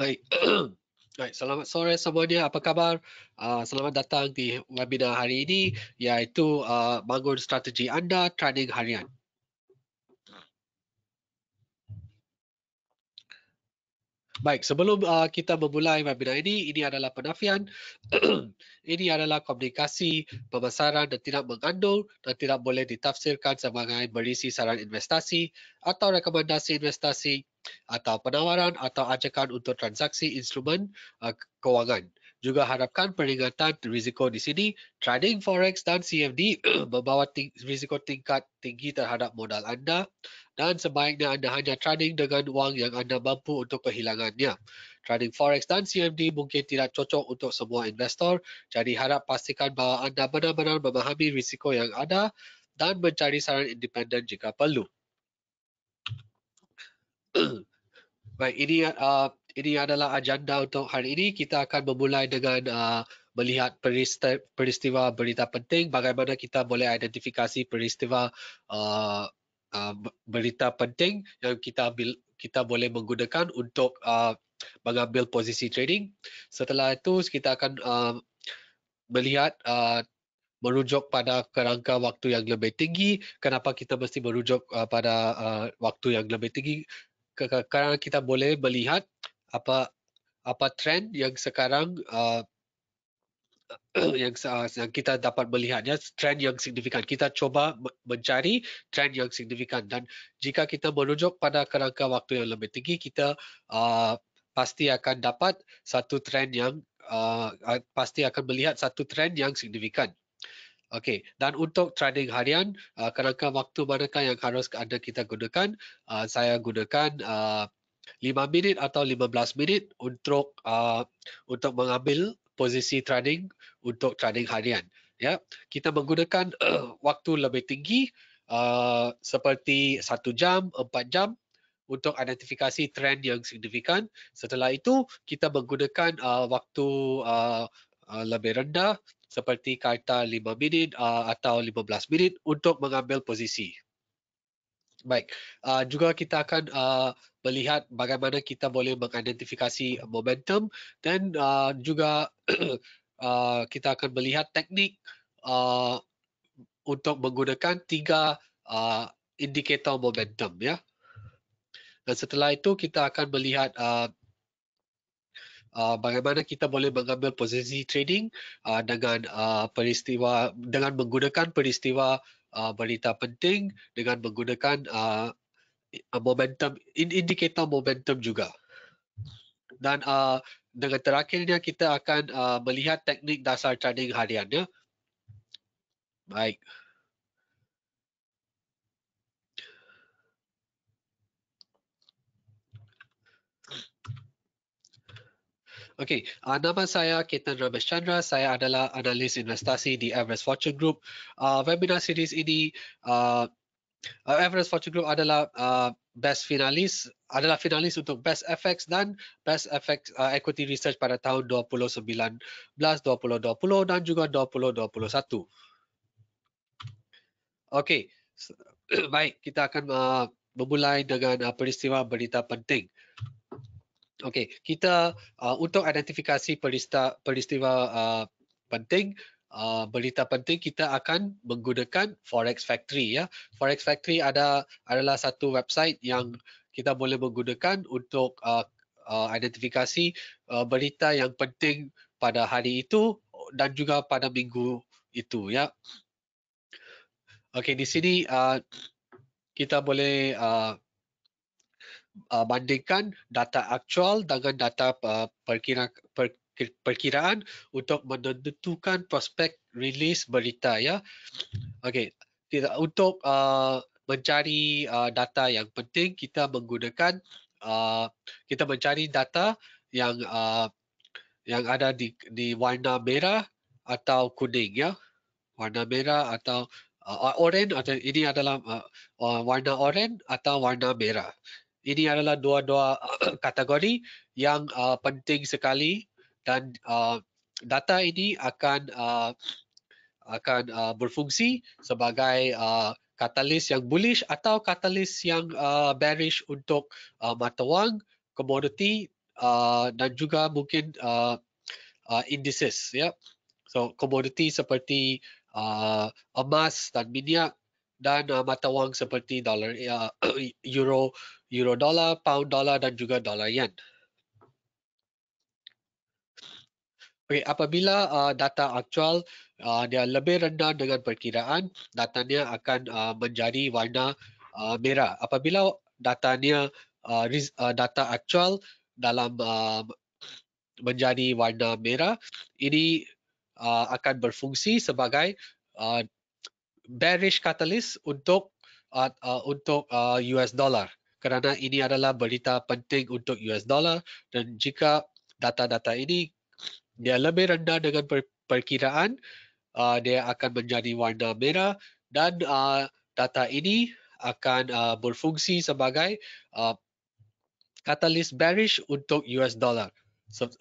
Baik. Baik, selamat sore semuanya. Apa khabar? Uh, selamat datang di webinar hari ini iaitu uh, bangun strategi anda trading harian. Baik, sebelum uh, kita memulai webinar ini, ini adalah penafian. ini adalah komunikasi pemasaran dan tidak mengandung dan tidak boleh ditafsirkan sebagai berisi saran investasi atau rekomendasi investasi atau penawaran atau ajakan untuk transaksi instrumen uh, kewangan. Juga harapkan peringatan risiko di sini, trading forex dan CFD membawa ting- risiko tingkat tinggi terhadap modal anda dan sebaiknya anda hanya trading dengan wang yang anda mampu untuk kehilangannya. Trading forex dan CFD mungkin tidak cocok untuk semua investor, jadi harap pastikan bahawa anda benar-benar memahami risiko yang ada dan mencari saran independen jika perlu. Baik, ini uh, ini adalah agenda untuk hari ini. Kita akan memulai dengan uh, melihat peristiwa berita penting. Bagaimana kita boleh identifikasi peristiwa uh, uh, berita penting yang kita ambil, kita boleh menggunakan untuk uh, mengambil posisi trading. Setelah itu kita akan uh, melihat uh, merujuk pada kerangka waktu yang lebih tinggi. Kenapa kita mesti merujuk uh, pada uh, waktu yang lebih tinggi? sekarang kita boleh melihat apa apa trend yang sekarang uh, yang uh, yang kita dapat melihatnya trend yang signifikan kita cuba mencari trend yang signifikan dan jika kita merujuk pada kerangka waktu yang lebih tinggi kita uh, pasti akan dapat satu trend yang uh, uh pasti akan melihat satu trend yang signifikan Okey, dan untuk trading harian, uh, kerangka waktu manakah yang harus anda kita gunakan? Uh, saya gunakan uh, 5 minit atau 15 minit untuk uh, untuk mengambil posisi trading untuk trading harian. Ya, kita menggunakan uh, waktu lebih tinggi uh, seperti 1 jam, 4 jam untuk identifikasi trend yang signifikan. Setelah itu, kita menggunakan uh, waktu uh, uh, lebih rendah seperti kata 5 minit uh, atau 15 minit untuk mengambil posisi. Baik, uh, juga kita akan uh, melihat bagaimana kita boleh mengidentifikasi momentum dan uh, juga uh, kita akan melihat teknik uh, untuk menggunakan tiga uh, indikator momentum ya. Dan setelah itu kita akan melihat uh, uh, bagaimana kita boleh mengambil posisi trading uh, dengan uh, peristiwa dengan menggunakan peristiwa uh, berita penting dengan menggunakan uh, momentum indikator momentum juga dan uh, dengan terakhirnya kita akan uh, melihat teknik dasar trading hariannya baik Okey, uh, nama saya Ketan Ramesh Chandra. Saya adalah analis investasi di Everest Fortune Group. Uh, webinar series ini, uh, Everest Fortune Group adalah uh, best finalis, adalah finalis untuk best FX dan best FX uh, equity research pada tahun 2019, 2020 dan juga 2021. Okey, so, baik kita akan uh, memulai dengan uh, peristiwa berita penting. Okey, kita uh, untuk identifikasi peristiwa, peristiwa uh, penting, uh, berita penting kita akan menggunakan Forex Factory ya. Forex Factory ada adalah satu website yang kita boleh menggunakan untuk uh, uh, identifikasi uh, berita yang penting pada hari itu dan juga pada minggu itu ya. Okey, di sini uh, kita boleh uh, uh, bandingkan data aktual dengan data uh, perkira, per, perkiraan untuk menentukan prospek rilis berita ya. Okey, tidak untuk uh, mencari uh, data yang penting kita menggunakan uh, kita mencari data yang uh, yang ada di di warna merah atau kuning ya. Warna merah atau uh, oren atau ini adalah uh, uh warna orange atau warna merah ini adalah dua-dua kategori yang uh, penting sekali dan uh, data ini akan uh, akan uh, berfungsi sebagai uh, katalis yang bullish atau katalis yang uh, bearish untuk uh, mata wang, komoditi uh, dan juga mungkin uh, uh, indices. Yeah. So, komoditi seperti uh, emas dan minyak dan uh, mata wang seperti dollar uh, euro euro dollar pound dollar dan juga dollar yen. Okay, apabila uh, data aktual uh, dia lebih rendah dengan perkiraan datanya akan uh, menjadi warna uh, merah. Apabila datanya uh, uh data aktual dalam uh, menjadi warna merah ini uh, akan berfungsi sebagai uh, bearish catalyst untuk uh, uh, untuk uh, US dollar kerana ini adalah berita penting untuk US dollar dan jika data-data ini dia lebih rendah dengan per, perkiraan uh, dia akan menjadi warna merah dan uh, data ini akan uh, berfungsi sebagai uh, katalis bearish untuk US dollar.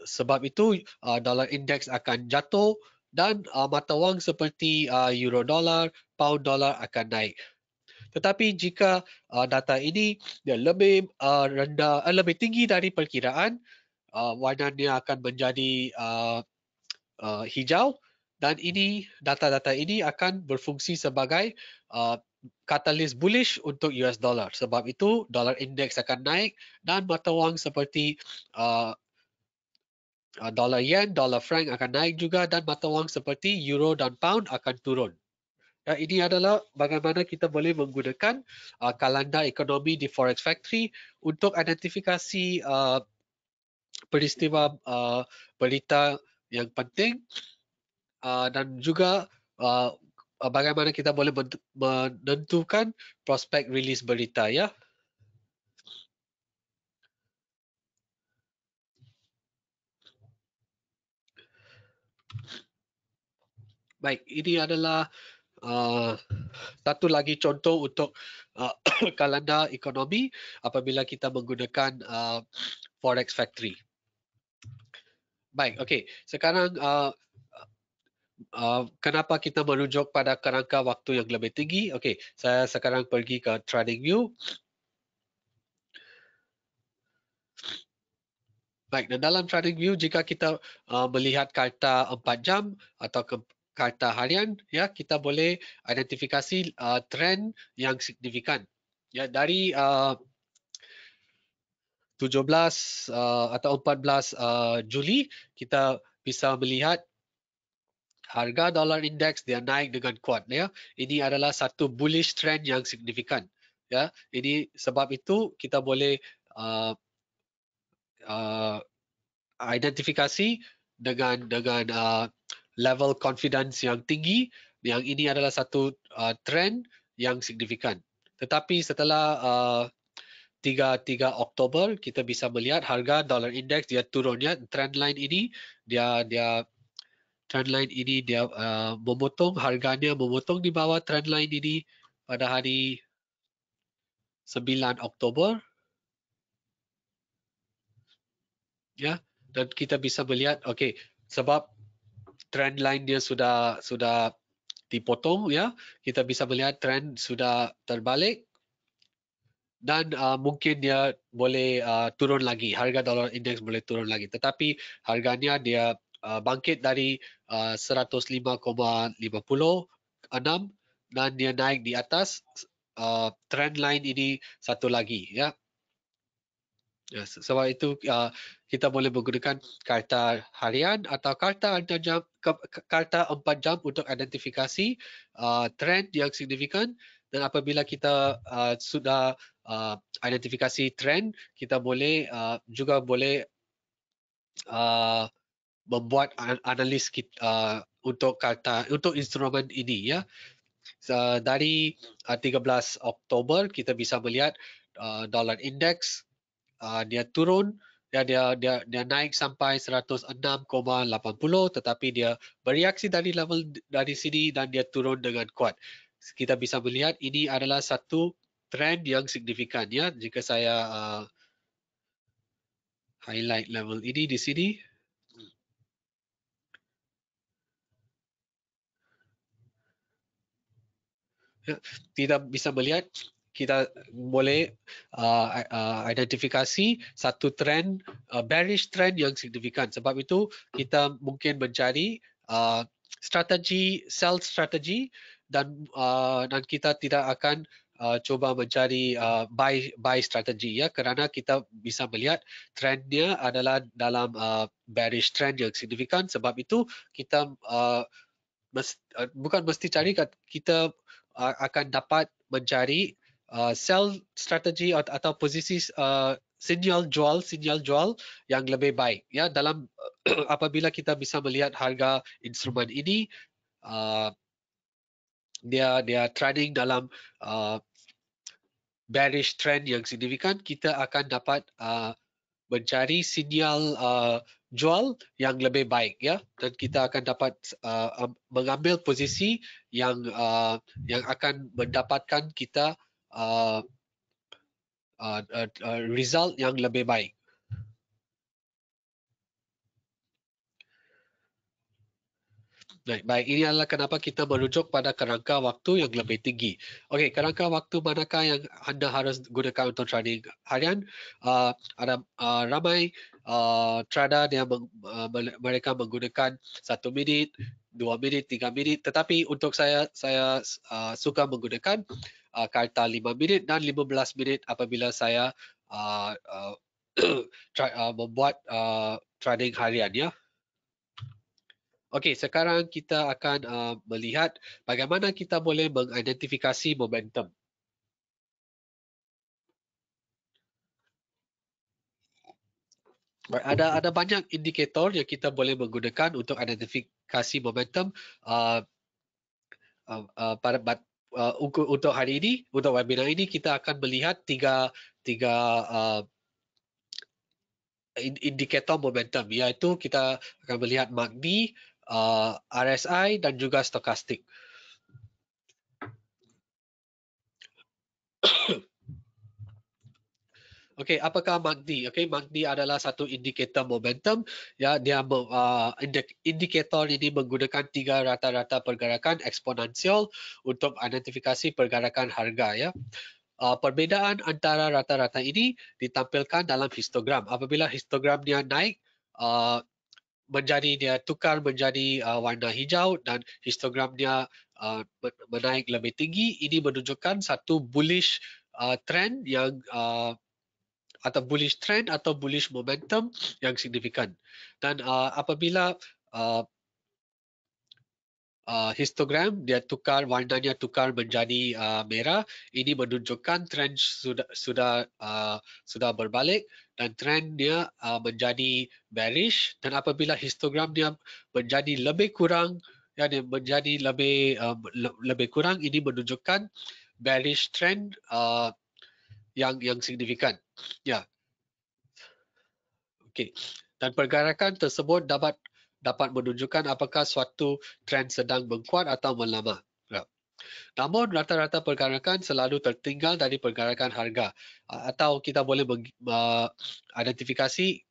Sebab itu uh, dollar index akan jatuh dan uh, mata wang seperti uh, euro Dollar, pound Dollar akan naik. Tetapi jika uh, data ini dia lebih uh, rendah, uh, lebih tinggi dari perkiraan, uh, warnanya akan menjadi uh, uh, hijau dan ini data-data ini akan berfungsi sebagai uh, katalis bullish untuk US dollar. Sebab itu Dollar index akan naik dan mata wang seperti uh, Uh, dolar yen, dolar frank akan naik juga dan mata wang seperti euro dan pound akan turun. Ya, ini adalah bagaimana kita boleh menggunakan uh, kalender ekonomi di Forex Factory untuk identifikasi uh, peristiwa uh, berita yang penting uh, dan juga uh, bagaimana kita boleh menentukan prospek rilis berita ya. Baik, ini adalah uh, satu lagi contoh untuk uh, kalender ekonomi apabila kita menggunakan uh, Forex Factory. Baik, okey. Sekarang uh, uh, kenapa kita merujuk pada kerangka waktu yang lebih tinggi? Okey, saya sekarang pergi ke Trading View. Baik, dan dalam Trading View jika kita uh, melihat karta 4 jam atau ke, carta harian ya kita boleh identifikasi uh, trend yang signifikan ya dari uh, 17 uh, atau 14 uh, Juli kita bisa melihat harga dolar indeks dia naik dengan kuat ya ini adalah satu bullish trend yang signifikan ya ini sebab itu kita boleh uh, uh, identifikasi dengan dengan uh, level confidence yang tinggi yang ini adalah satu uh, trend yang signifikan tetapi setelah uh, 3 3 Oktober kita bisa melihat harga dollar index dia turun ya trend line ini dia dia trend line ini dia uh, memotong harganya memotong di bawah trend line ini pada hari 9 Oktober ya dan kita bisa melihat okey sebab trend line dia sudah sudah dipotong ya kita bisa melihat trend sudah terbalik dan uh, mungkin dia boleh uh, turun lagi harga dolar indeks boleh turun lagi tetapi harganya dia uh, bangkit dari uh, 105.56 dan dia naik di atas uh, trend line ini satu lagi ya Ya, sebab itu uh, kita boleh menggunakan karta harian atau karta jam, karta empat jam untuk identifikasi uh, trend yang signifikan. Dan apabila kita uh, sudah uh, identifikasi trend, kita boleh uh, juga boleh uh, membuat analis kita, uh, untuk karta untuk instrumen ini ya. So, dari uh, 13 Oktober kita bisa melihat uh, dollar index Ah, dia turun dia dia dia, dia naik sampai 106.80 tetapi dia bereaksi dari level dari sini dan dia turun dengan kuat. Kita bisa melihat ini adalah satu trend yang signifikan ya jika saya uh, highlight level ini di sini Kita ya, bisa melihat kita boleh uh, uh, identifikasi satu trend uh, bearish trend yang signifikan sebab itu kita mungkin mencari uh, strategi sell strategy dan uh, dan kita tidak akan uh, cuba mencari uh, buy buy strategi ya kerana kita bisa melihat trendnya adalah dalam uh, bearish trend yang signifikan sebab itu kita uh, mes, uh, bukan mesti cari kita uh, akan dapat mencari uh, sell strategy atau, atau posisi uh, sinyal jual sinyal jual yang lebih baik ya dalam uh, apabila kita bisa melihat harga instrumen ini uh, dia dia trading dalam uh, bearish trend yang signifikan kita akan dapat uh, mencari sinyal uh, jual yang lebih baik ya dan kita akan dapat uh, mengambil posisi yang uh, yang akan mendapatkan kita uh, uh, uh, uh, result yang lebih baik. Baik, baik, ini adalah kenapa kita merujuk pada kerangka waktu yang lebih tinggi. Okey, kerangka waktu manakah yang anda harus gunakan untuk trading harian? Uh, ada uh, ramai uh, trader yang meng, uh, mereka menggunakan satu minit, dua minit, tiga minit. Tetapi untuk saya, saya uh, suka menggunakan uh, uh, carta 5 minit dan 15 minit apabila saya uh, uh, uh, membuat uh, trading harian ya. Okey, sekarang kita akan uh, melihat bagaimana kita boleh mengidentifikasi momentum. Ada ada banyak indikator yang kita boleh menggunakan untuk identifikasi momentum. Uh, uh, uh, but, uh, untuk hari ini, untuk webinar ini kita akan melihat tiga tiga uh, indikator momentum iaitu kita akan melihat MACD, uh, RSI dan juga stokastik. Okey, apakah MACD? Okey, MACD adalah satu indikator momentum. Ya, dia uh, indikator ini menggunakan tiga rata-rata pergerakan eksponensial untuk identifikasi pergerakan harga. Ya, uh, perbezaan antara rata-rata ini ditampilkan dalam histogram. Apabila histogram dia naik, uh, menjadi dia tukar menjadi uh, warna hijau dan histogram dia uh, menaik lebih tinggi, ini menunjukkan satu bullish uh, trend yang uh, atau bullish trend atau bullish momentum yang signifikan. Dan uh, apabila uh, uh, histogram dia tukar warnanya tukar menjadi uh, merah, ini menunjukkan trend sudah sudah uh, sudah berbalik dan trend dia uh, menjadi bearish. Dan apabila histogram dia menjadi lebih kurang ya dia menjadi lebih uh, lebih kurang ini menunjukkan bearish trend uh, yang yang signifikan. Ya. Yeah. Okey. Dan pergerakan tersebut dapat dapat menunjukkan apakah suatu trend sedang mengkuat atau melama. Ya. Yeah. Namun rata-rata pergerakan selalu tertinggal dari pergerakan harga atau kita boleh mengidentifikasi uh,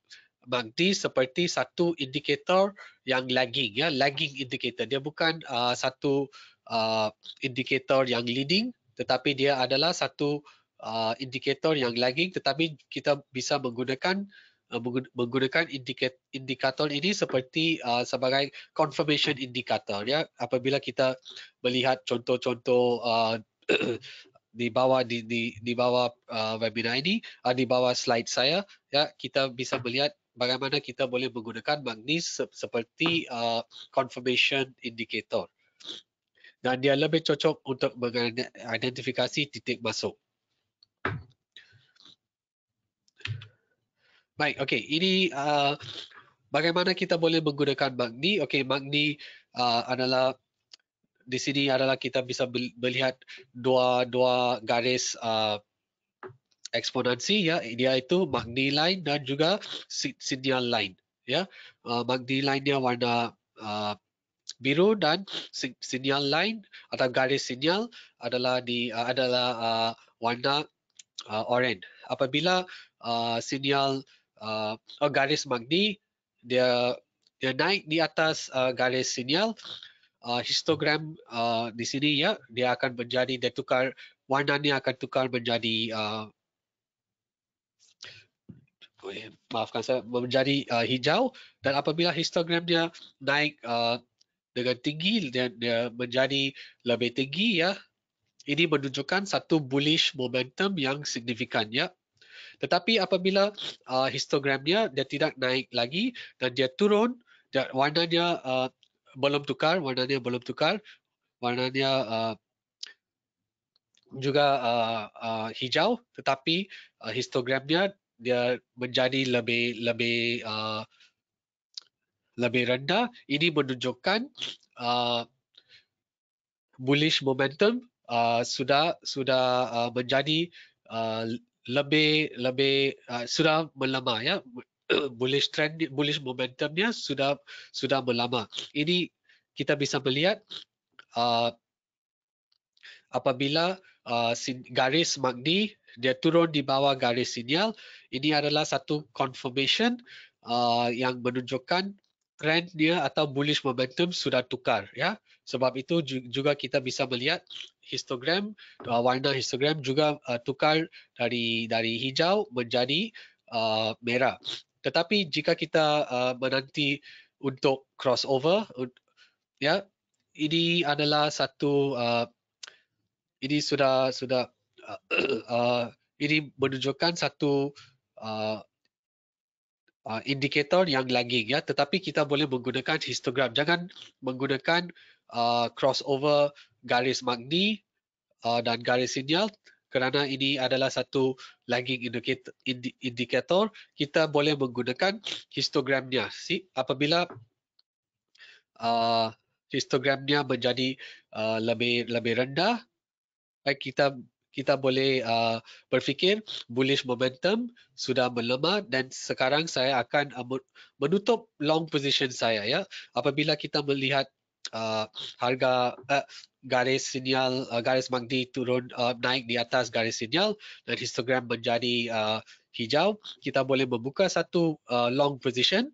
MACD seperti satu indikator yang lagging ya, lagging indikator. Dia bukan uh, satu uh, indikator yang leading tetapi dia adalah satu uh, indikator yang lagging tetapi kita bisa menggunakan uh, menggunakan indikator ini seperti uh, sebagai confirmation indikator ya apabila kita melihat contoh-contoh uh, di bawah di di, di bawah uh, webinar ini uh, di bawah slide saya ya kita bisa melihat bagaimana kita boleh menggunakan magnis se seperti uh, confirmation indikator dan dia lebih cocok untuk mengidentifikasi titik masuk Baik, okey. Ini uh, bagaimana kita boleh menggunakan magni. Okey, magni uh, adalah di sini adalah kita bisa melihat dua dua garis uh, eksponensi ya dia itu magni line dan juga signal line ya uh, magni line dia warna uh, biru dan signal line atau garis sinyal adalah di uh, adalah uh, warna uh, oranye apabila uh, sinyal uh, a oh, garis magni dia dia naik di atas uh, garis sinyal uh, histogram uh, di sini ya dia akan menjadi dia tukar warnanya akan tukar menjadi uh, oh, ya, maafkan saya menjadi uh, hijau dan apabila histogramnya naik uh, dengan tinggi dia dia menjadi lebih tinggi ya ini menunjukkan satu bullish momentum yang signifikan ya tetapi apabila uh, histogram dia dia tidak naik lagi dan dia turun dia, warnanya uh, belum tukar, warnanya belum tukar, warnanya uh, juga uh, uh, hijau tetapi uh, histogramnya dia menjadi lebih lebih uh, lebih rendah ini menunjukkan uh, bullish momentum uh, sudah sudah uh, menjadi uh, lebih lebih uh, sudah melama ya bullish trend bullish momentumnya sudah sudah melama ini kita bisa melihat uh, apabila uh, garis magni dia turun di bawah garis sinyal ini adalah satu confirmation uh, yang menunjukkan trend dia atau bullish momentum sudah tukar ya sebab itu juga kita bisa melihat histogram uh, warna histogram juga uh, tukar dari dari hijau menjadi uh, merah tetapi jika kita uh, menanti untuk crossover uh, ya ini adalah satu uh, ini sudah sudah uh, uh, ini menunjukkan satu uh, Uh, indikator yang lagging ya tetapi kita boleh menggunakan histogram jangan menggunakan uh, crossover garis magni uh, dan garis sinyal kerana ini adalah satu lagging indicator, indikator kita boleh menggunakan histogramnya si apabila uh, histogramnya menjadi uh, lebih lebih rendah baik kita kita boleh uh, berfikir bullish momentum sudah melemah dan sekarang saya akan uh, menutup long position saya ya apabila kita melihat uh, harga uh, garis sinyal uh, garis magdi turun uh, naik di atas garis sinyal dan histogram menjadi uh, hijau kita boleh membuka satu uh, long position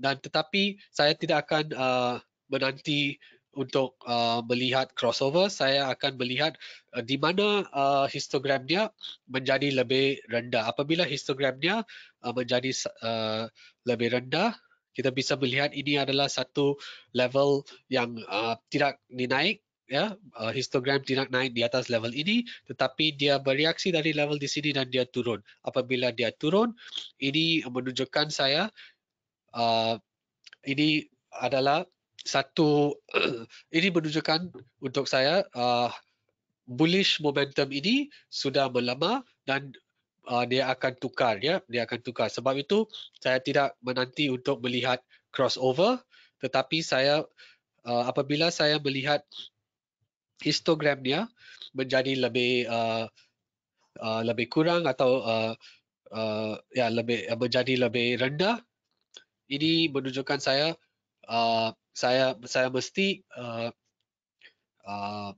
dan tetapi saya tidak akan uh, menanti untuk uh, melihat crossover saya akan melihat uh, di mana uh, histogram dia menjadi lebih rendah apabila histogram dia uh, menjadi uh, lebih rendah kita bisa melihat ini adalah satu level yang uh, tidak dinaik ya uh, histogram tidak naik di atas level ini tetapi dia bereaksi dari level di sini dan dia turun apabila dia turun ini menunjukkan saya uh, ini adalah satu ini menunjukkan untuk saya uh, bullish momentum ini sudah melemah dan uh, dia akan tukar ya dia akan tukar sebab itu saya tidak menanti untuk melihat crossover tetapi saya uh, apabila saya melihat histogram dia menjadi lebih uh, uh, lebih kurang atau uh, uh, ya lebih uh, menjadi lebih rendah ini menunjukkan saya uh, saya saya mesti uh, uh,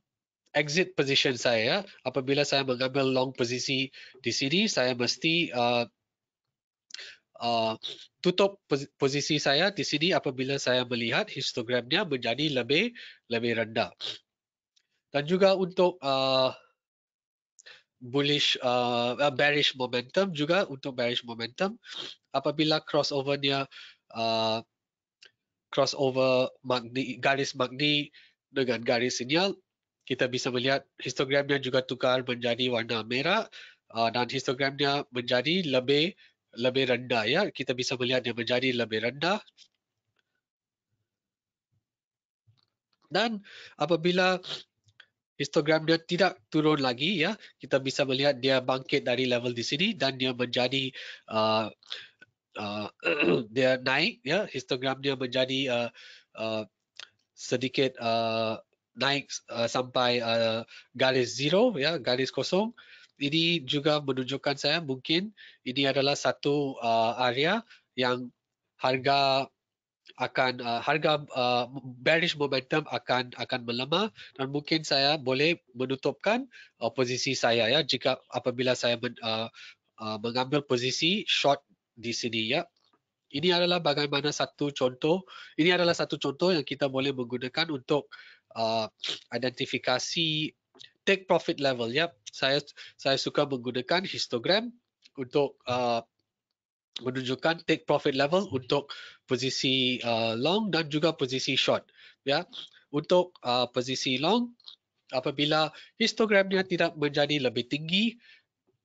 exit position saya apabila saya mengambil long posisi di sini saya mesti uh, uh, tutup posisi saya di sini apabila saya melihat histogramnya menjadi lebih lebih rendah dan juga untuk uh, bullish uh, uh bearish momentum juga untuk bearish momentum apabila crossovernya uh, crossover magni, garis magni dengan garis sinyal kita bisa melihat histogramnya juga tukar menjadi warna merah uh, dan histogramnya menjadi lebih lebih rendah ya kita bisa melihat dia menjadi lebih rendah dan apabila histogram dia tidak turun lagi ya kita bisa melihat dia bangkit dari level di sini dan dia menjadi uh, uh, dia naik ya histogram dia menjadi uh, uh, sedikit uh, naik uh, sampai uh, garis zero, ya garis kosong. Ini juga menunjukkan saya mungkin ini adalah satu uh, area yang harga akan uh, harga uh, bearish momentum akan akan melemah dan mungkin saya boleh menutupkan uh, posisi saya ya jika apabila saya men, uh, uh, mengambil posisi short di sini ya. Ini adalah bagaimana satu contoh. Ini adalah satu contoh yang kita boleh menggunakan untuk Uh, identifikasi take profit level ya. Saya saya suka menggunakan histogram untuk uh, menunjukkan take profit level untuk posisi uh, long dan juga posisi short ya. Untuk uh, posisi long apabila histogramnya tidak menjadi lebih tinggi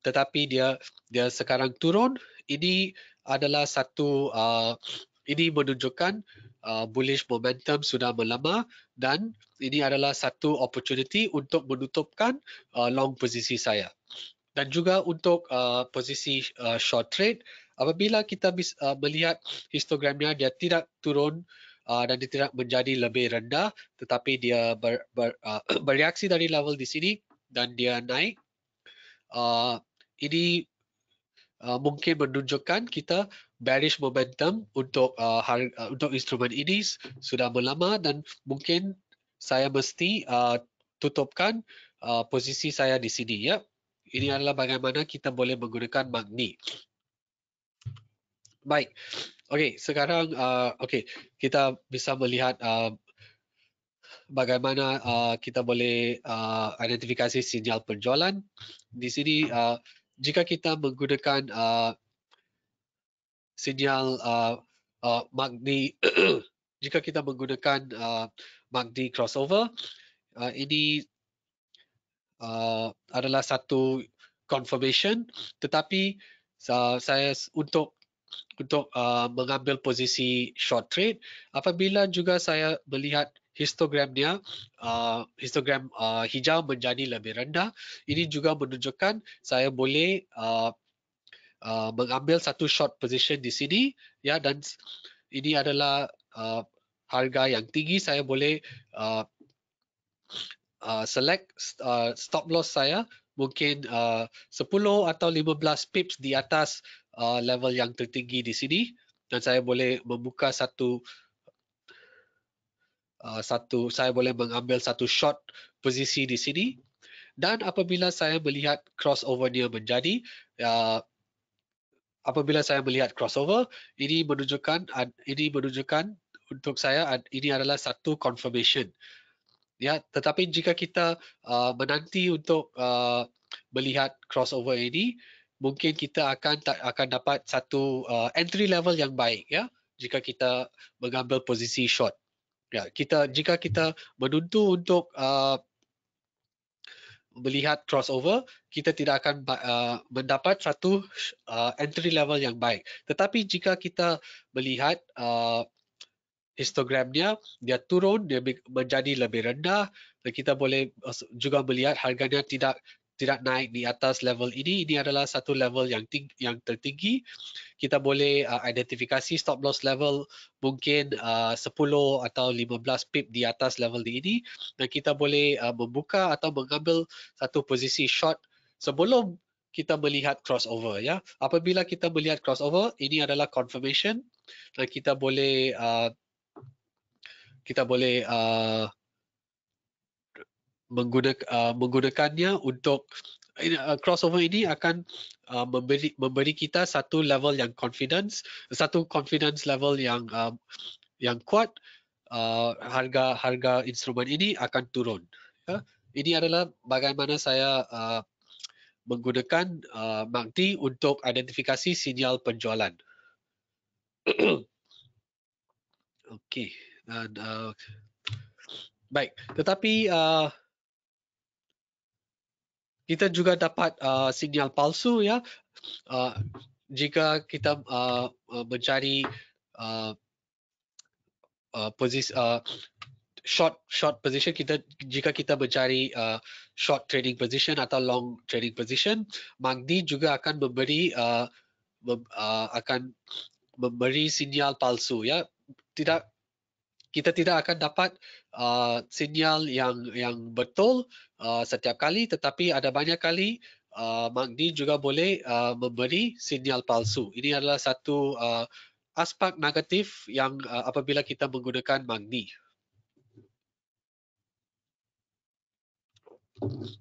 tetapi dia dia sekarang turun ini adalah satu uh, ini menunjukkan uh, bullish momentum sudah melama dan ini adalah satu opportunity untuk menutupkan uh, long posisi saya. Dan juga untuk uh, posisi uh, short trade, apabila kita bis, uh, melihat histogramnya dia tidak turun uh, dan dia tidak menjadi lebih rendah tetapi dia ber, ber, uh, bereaksi dari level di sini dan dia naik, uh, ini uh, mungkin menunjukkan kita bearish momentum untuk uh, hari, uh, untuk instrumen ini sudah berlama dan mungkin saya mesti uh, tutupkan uh, posisi saya di sini ya. Ini hmm. adalah bagaimana kita boleh menggunakan magni. Baik. Okey, sekarang uh, okey, kita bisa melihat uh, bagaimana uh, kita boleh uh, identifikasi sinyal penjualan. Di sini uh, jika kita menggunakan uh, sinyal uh, uh, MACD jika kita menggunakan uh, MACD crossover uh, ini uh, adalah satu confirmation tetapi uh, saya untuk untuk uh, mengambil posisi short trade apabila juga saya melihat histogramnya uh, histogram uh, hijau menjadi lebih rendah ini juga menunjukkan saya boleh uh, Uh, mengambil satu short position di sini ya dan ini adalah uh, harga yang tinggi saya boleh uh, uh, select uh, stop loss saya mungkin uh, 10 atau 15 pips di atas uh, level yang tertinggi di sini dan saya boleh membuka satu Uh, satu saya boleh mengambil satu short posisi di sini dan apabila saya melihat crossover dia menjadi uh, apabila saya melihat crossover, ini menunjukkan ini menunjukkan untuk saya ini adalah satu confirmation. Ya, tetapi jika kita uh, menanti untuk uh, melihat crossover ini, mungkin kita akan tak, akan dapat satu uh, entry level yang baik ya jika kita mengambil posisi short. Ya, kita jika kita menunggu untuk uh, melihat crossover, kita tidak akan uh, mendapat satu uh, entry level yang baik. Tetapi jika kita melihat uh, histogramnya, dia turun, dia menjadi lebih rendah dan kita boleh uh, juga melihat harganya tidak tidak naik di atas level ini. Ini adalah satu level yang tinggi yang tertinggi. Kita boleh uh, identifikasi stop loss level mungkin uh, 10 atau 15 pip di atas level ini dan kita boleh uh, membuka atau mengambil satu posisi short sebelum kita melihat crossover ya. Apabila kita melihat crossover, ini adalah confirmation dan kita boleh uh, kita boleh uh, menggunakan uh, menggunakannya untuk uh, crossover ini akan uh, memberi memberi kita satu level yang confidence satu confidence level yang uh, yang kuat uh, harga harga instrumen ini akan turun ya ini adalah bagaimana saya uh, menggunakan uh, MACD untuk identifikasi sinyal penjualan okey dan uh, baik tetapi uh, kita juga dapat uh, sinyal palsu ya uh, jika kita uh, uh mencari uh, uh, posisi uh, short short position kita jika kita mencari uh, short trading position atau long trading position MACD juga akan memberi uh, mem, uh, akan memberi sinyal palsu ya tidak kita tidak akan dapat uh, sinyal yang yang betul uh, setiap kali tetapi ada banyak kali uh, magnet juga boleh uh, memberi sinyal palsu. Ini adalah satu uh, aspek negatif yang uh, apabila kita menggunakan magni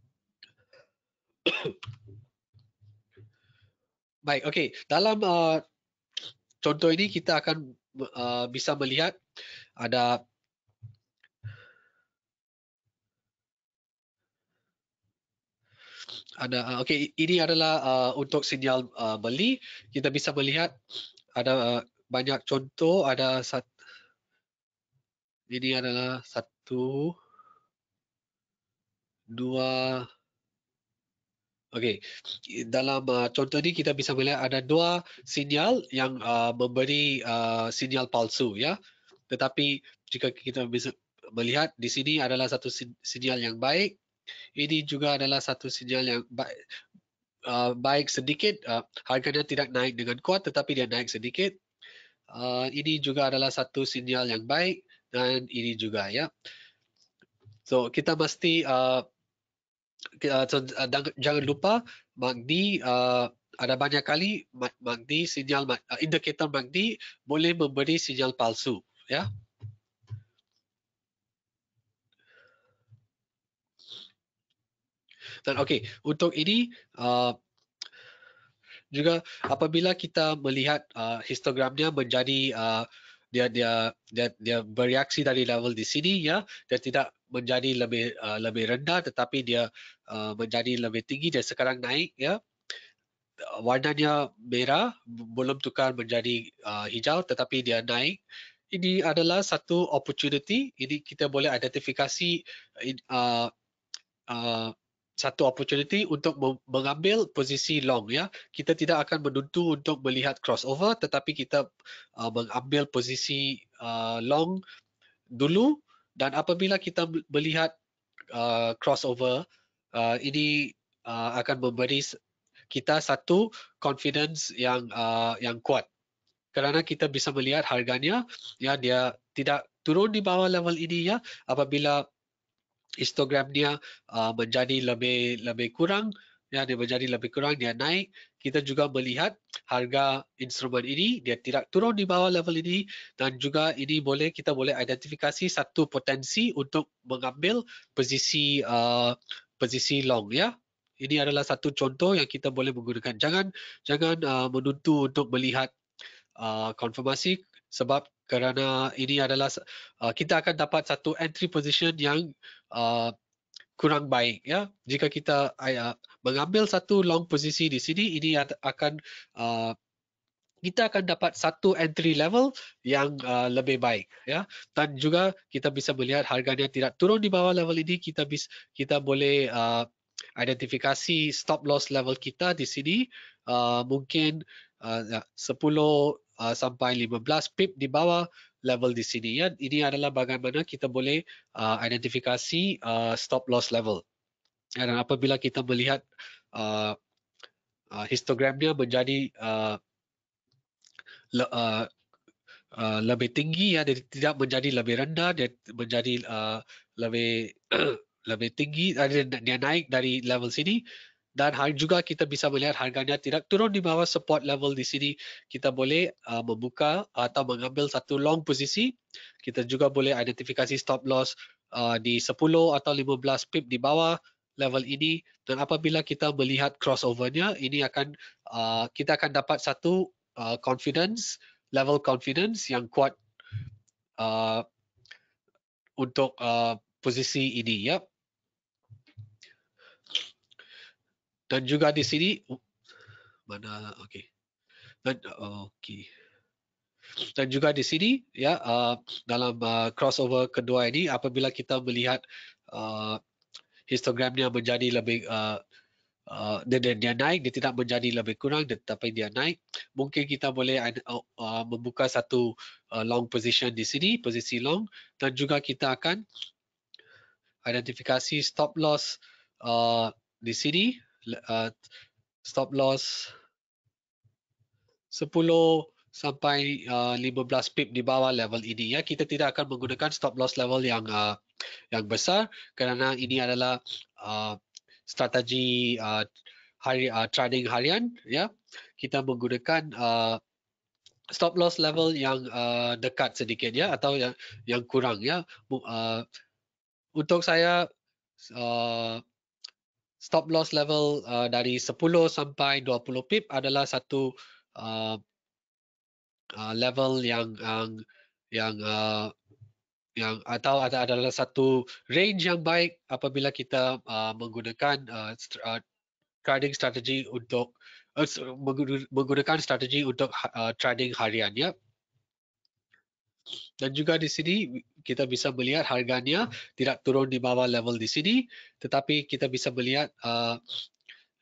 Baik, okay Dalam uh, contoh ini kita akan uh, bisa melihat ada ada uh, okey ini adalah uh, untuk sinyal uh, beli kita bisa melihat ada uh, banyak contoh ada satu, ini adalah satu dua okey dalam uh, contoh ini kita bisa melihat ada dua sinyal yang uh, memberi uh, sinyal palsu ya tetapi jika kita bisa melihat di sini adalah satu sinyal yang baik ini juga adalah satu sinyal yang baik, uh, baik sedikit. Uh, harganya tidak naik dengan kuat tetapi dia naik sedikit. Uh, ini juga adalah satu sinyal yang baik dan ini juga ya. So kita mesti uh, uh, uh jangan lupa magdi uh, ada banyak kali magdi sinyal uh, indicator magdi boleh memberi sinyal palsu ya. Yeah. Dan okey, untuk ini uh, juga apabila kita melihat uh, histogramnya menjadi uh, dia, dia dia dia bereaksi dari level di sini ya, dia tidak menjadi lebih uh, lebih rendah tetapi dia uh, menjadi lebih tinggi dan sekarang naik ya warnanya merah belum tukar menjadi uh, hijau tetapi dia naik ini adalah satu opportunity ini kita boleh identifikasi uh, uh, satu opportunity untuk mengambil posisi long ya. Kita tidak akan menuntut untuk melihat crossover tetapi kita uh, mengambil posisi uh, long dulu dan apabila kita melihat uh, crossover uh, ini uh, akan memberi kita satu confidence yang uh, yang kuat. Kerana kita bisa melihat harganya ya dia tidak turun di bawah level ini ya apabila histogram dia uh, menjadi lebih lebih kurang ya dia menjadi lebih kurang dia naik kita juga melihat harga instrumen ini dia tidak turun di bawah level ini dan juga ini boleh kita boleh identifikasi satu potensi untuk mengambil posisi uh, posisi long ya ini adalah satu contoh yang kita boleh menggunakan jangan jangan uh, menuntut untuk melihat uh, konfirmasi sebab kerana ini adalah uh, kita akan dapat satu entry position yang uh, kurang baik ya jika kita uh, mengambil satu long posisi di sini ini akan uh, kita akan dapat satu entry level yang uh, lebih baik ya dan juga kita bisa melihat harganya tidak turun di bawah level ini kita bis, kita boleh uh, identifikasi stop loss level kita di sini uh, mungkin uh, ya, uh, sampai 15 pip di bawah level di sini ya ini adalah bagaimana kita boleh uh, identifikasi uh, stop loss level dan apabila kita melihat uh, uh, histogramnya menjadi uh, le, uh, Uh, lebih tinggi ya dia tidak menjadi lebih rendah dia menjadi uh, lebih lebih tinggi dia naik dari level sini dan juga kita bisa melihat harganya tidak turun di bawah support level di sini kita boleh uh, membuka atau mengambil satu long posisi kita juga boleh identifikasi stop loss uh, di 10 atau 15 pip di bawah level ini dan apabila kita melihat crossovernya ini akan uh, kita akan dapat satu uh, confidence level confidence yang kuat uh, untuk uh, posisi ini ya yep. dan juga di sini oh, mana okey dan okey dan juga di sini ya uh, dalam uh, crossover kedua ini apabila kita melihat uh, histogramnya menjadi lebih uh, uh, dia, dia naik dia tidak menjadi lebih kurang tetapi dia naik mungkin kita boleh uh, uh, membuka satu uh, long position di sini posisi long dan juga kita akan identifikasi stop loss uh, di sini uh, stop loss 10 sampai uh, 15 pip di bawah level ini ya kita tidak akan menggunakan stop loss level yang uh, yang besar kerana ini adalah uh, strategi uh, hari uh, trading harian ya kita menggunakan uh, stop loss level yang uh, dekat sedikit ya atau yang yang kurang ya uh, untuk saya uh, stop loss level uh, dari 10 sampai 20 pip adalah satu uh, uh, level yang yang yang uh, yang atau ada adalah satu range yang baik apabila kita uh, menggunakan uh, uh trading strategi untuk uh, menggunakan strategi untuk uh, trading harian ya yeah? Dan juga di sini kita bisa melihat harganya tidak turun di bawah level di sini, tetapi kita bisa melihat uh,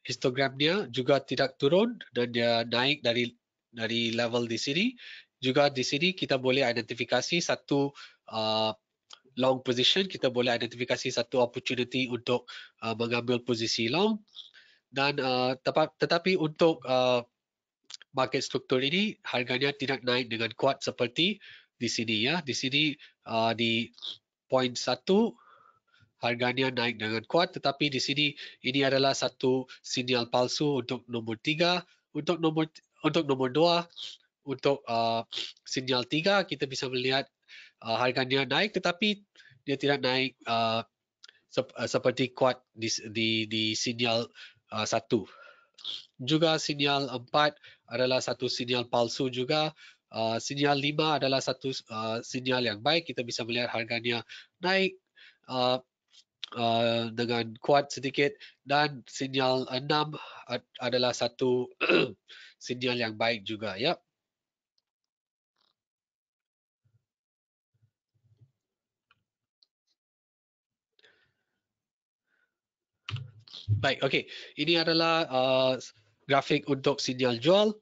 histogramnya juga tidak turun dan dia naik dari dari level di sini. Juga di sini kita boleh identifikasi satu uh, long position, kita boleh identifikasi satu opportunity untuk uh, mengambil posisi long. Dan uh, tetap, tetapi untuk uh, market struktur ini harganya tidak naik dengan kuat seperti di sini ya. Di sini uh, di point satu harganya naik dengan kuat, tetapi di sini ini adalah satu sinyal palsu untuk nombor tiga, untuk nombor untuk nombor dua, untuk uh, sinyal tiga kita bisa melihat uh, harganya naik, tetapi dia tidak naik uh, sep uh, seperti kuat di di, di sinyal uh, satu. Juga sinyal empat adalah satu sinyal palsu juga Uh, sinyal lima adalah satu uh, sinyal yang baik. Kita bisa melihat harganya naik uh, uh, dengan kuat sedikit. Dan sinyal enam adalah satu sinyal yang baik juga. ya. Yep. Baik, okey. Ini adalah uh, grafik untuk sinyal jual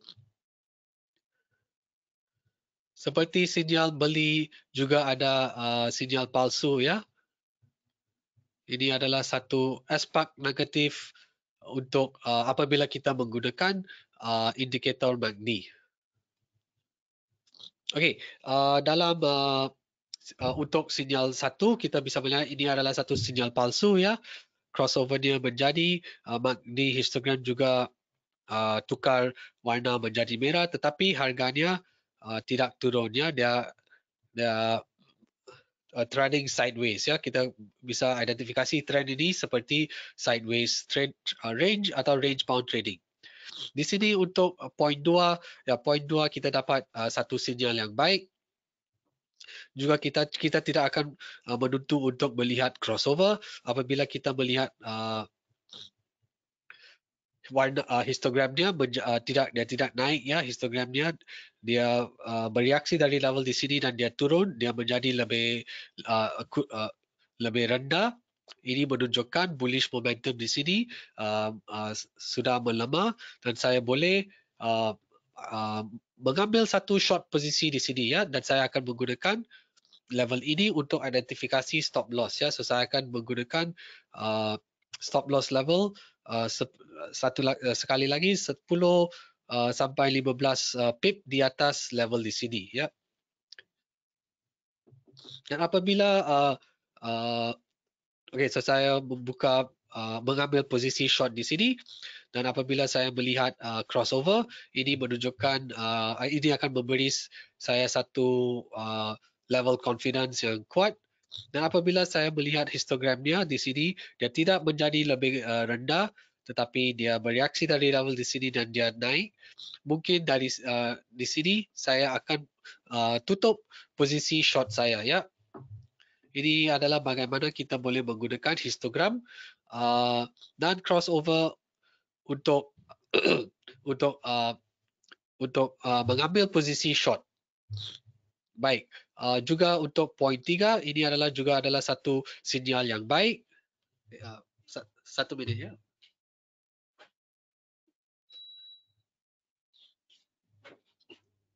seperti sinyal beli juga ada uh, sinyal palsu ya. Ini adalah satu aspek negatif untuk uh, apabila kita menggunakan uh, indikator magni. Okey, uh, dalam uh, uh, untuk sinyal satu kita bisa melihat ini adalah satu sinyal palsu ya. Crossover dia menjadi uh, magni histogram juga uh, tukar warna menjadi merah, tetapi harganya Uh, tidak turunnya dia dia uh, trending sideways ya kita bisa identifikasi trend ini seperti sideways trend uh, range atau range bound trading di sini untuk uh, point dua, ya point dua kita dapat uh, satu sinyal yang baik juga kita kita tidak akan uh, menuntut untuk melihat crossover apabila kita melihat uh, warna uh, histogram dia menja, uh, tidak dia tidak naik ya histogram dia dia uh, bereaksi dari level di sini dan dia turun dia menjadi lebih uh, uh, lebih rendah ini menunjukkan bullish momentum di sini uh, uh, sudah melemah dan saya boleh uh, uh, mengambil satu short posisi di sini ya dan saya akan menggunakan level ini untuk identifikasi stop loss ya so saya akan menggunakan uh, stop loss level Uh, satu uh, sekali lagi 10 uh, sampai 15 uh, pip di atas level di sini ya. Dan apabila uh, uh, okey so saya membuka uh, mengambil posisi short di sini dan apabila saya melihat uh, crossover ini menunjukkan uh, ini akan memberi saya satu uh, level confidence yang kuat dan apabila saya melihat histogram dia di sini, dia tidak menjadi lebih eh, rendah tetapi dia bereaksi dari level di sini dan dia naik. Mungkin dari uh, di sini saya akan uh, tutup posisi short saya ya. Ini adalah bagaimana kita boleh menggunakan histogram uh, dan crossover untuk untuk uh, untuk uh, mengambil posisi short. Baik. Uh, juga untuk poin tiga, ini adalah juga adalah satu sinyal yang baik. Uh, satu minit ya.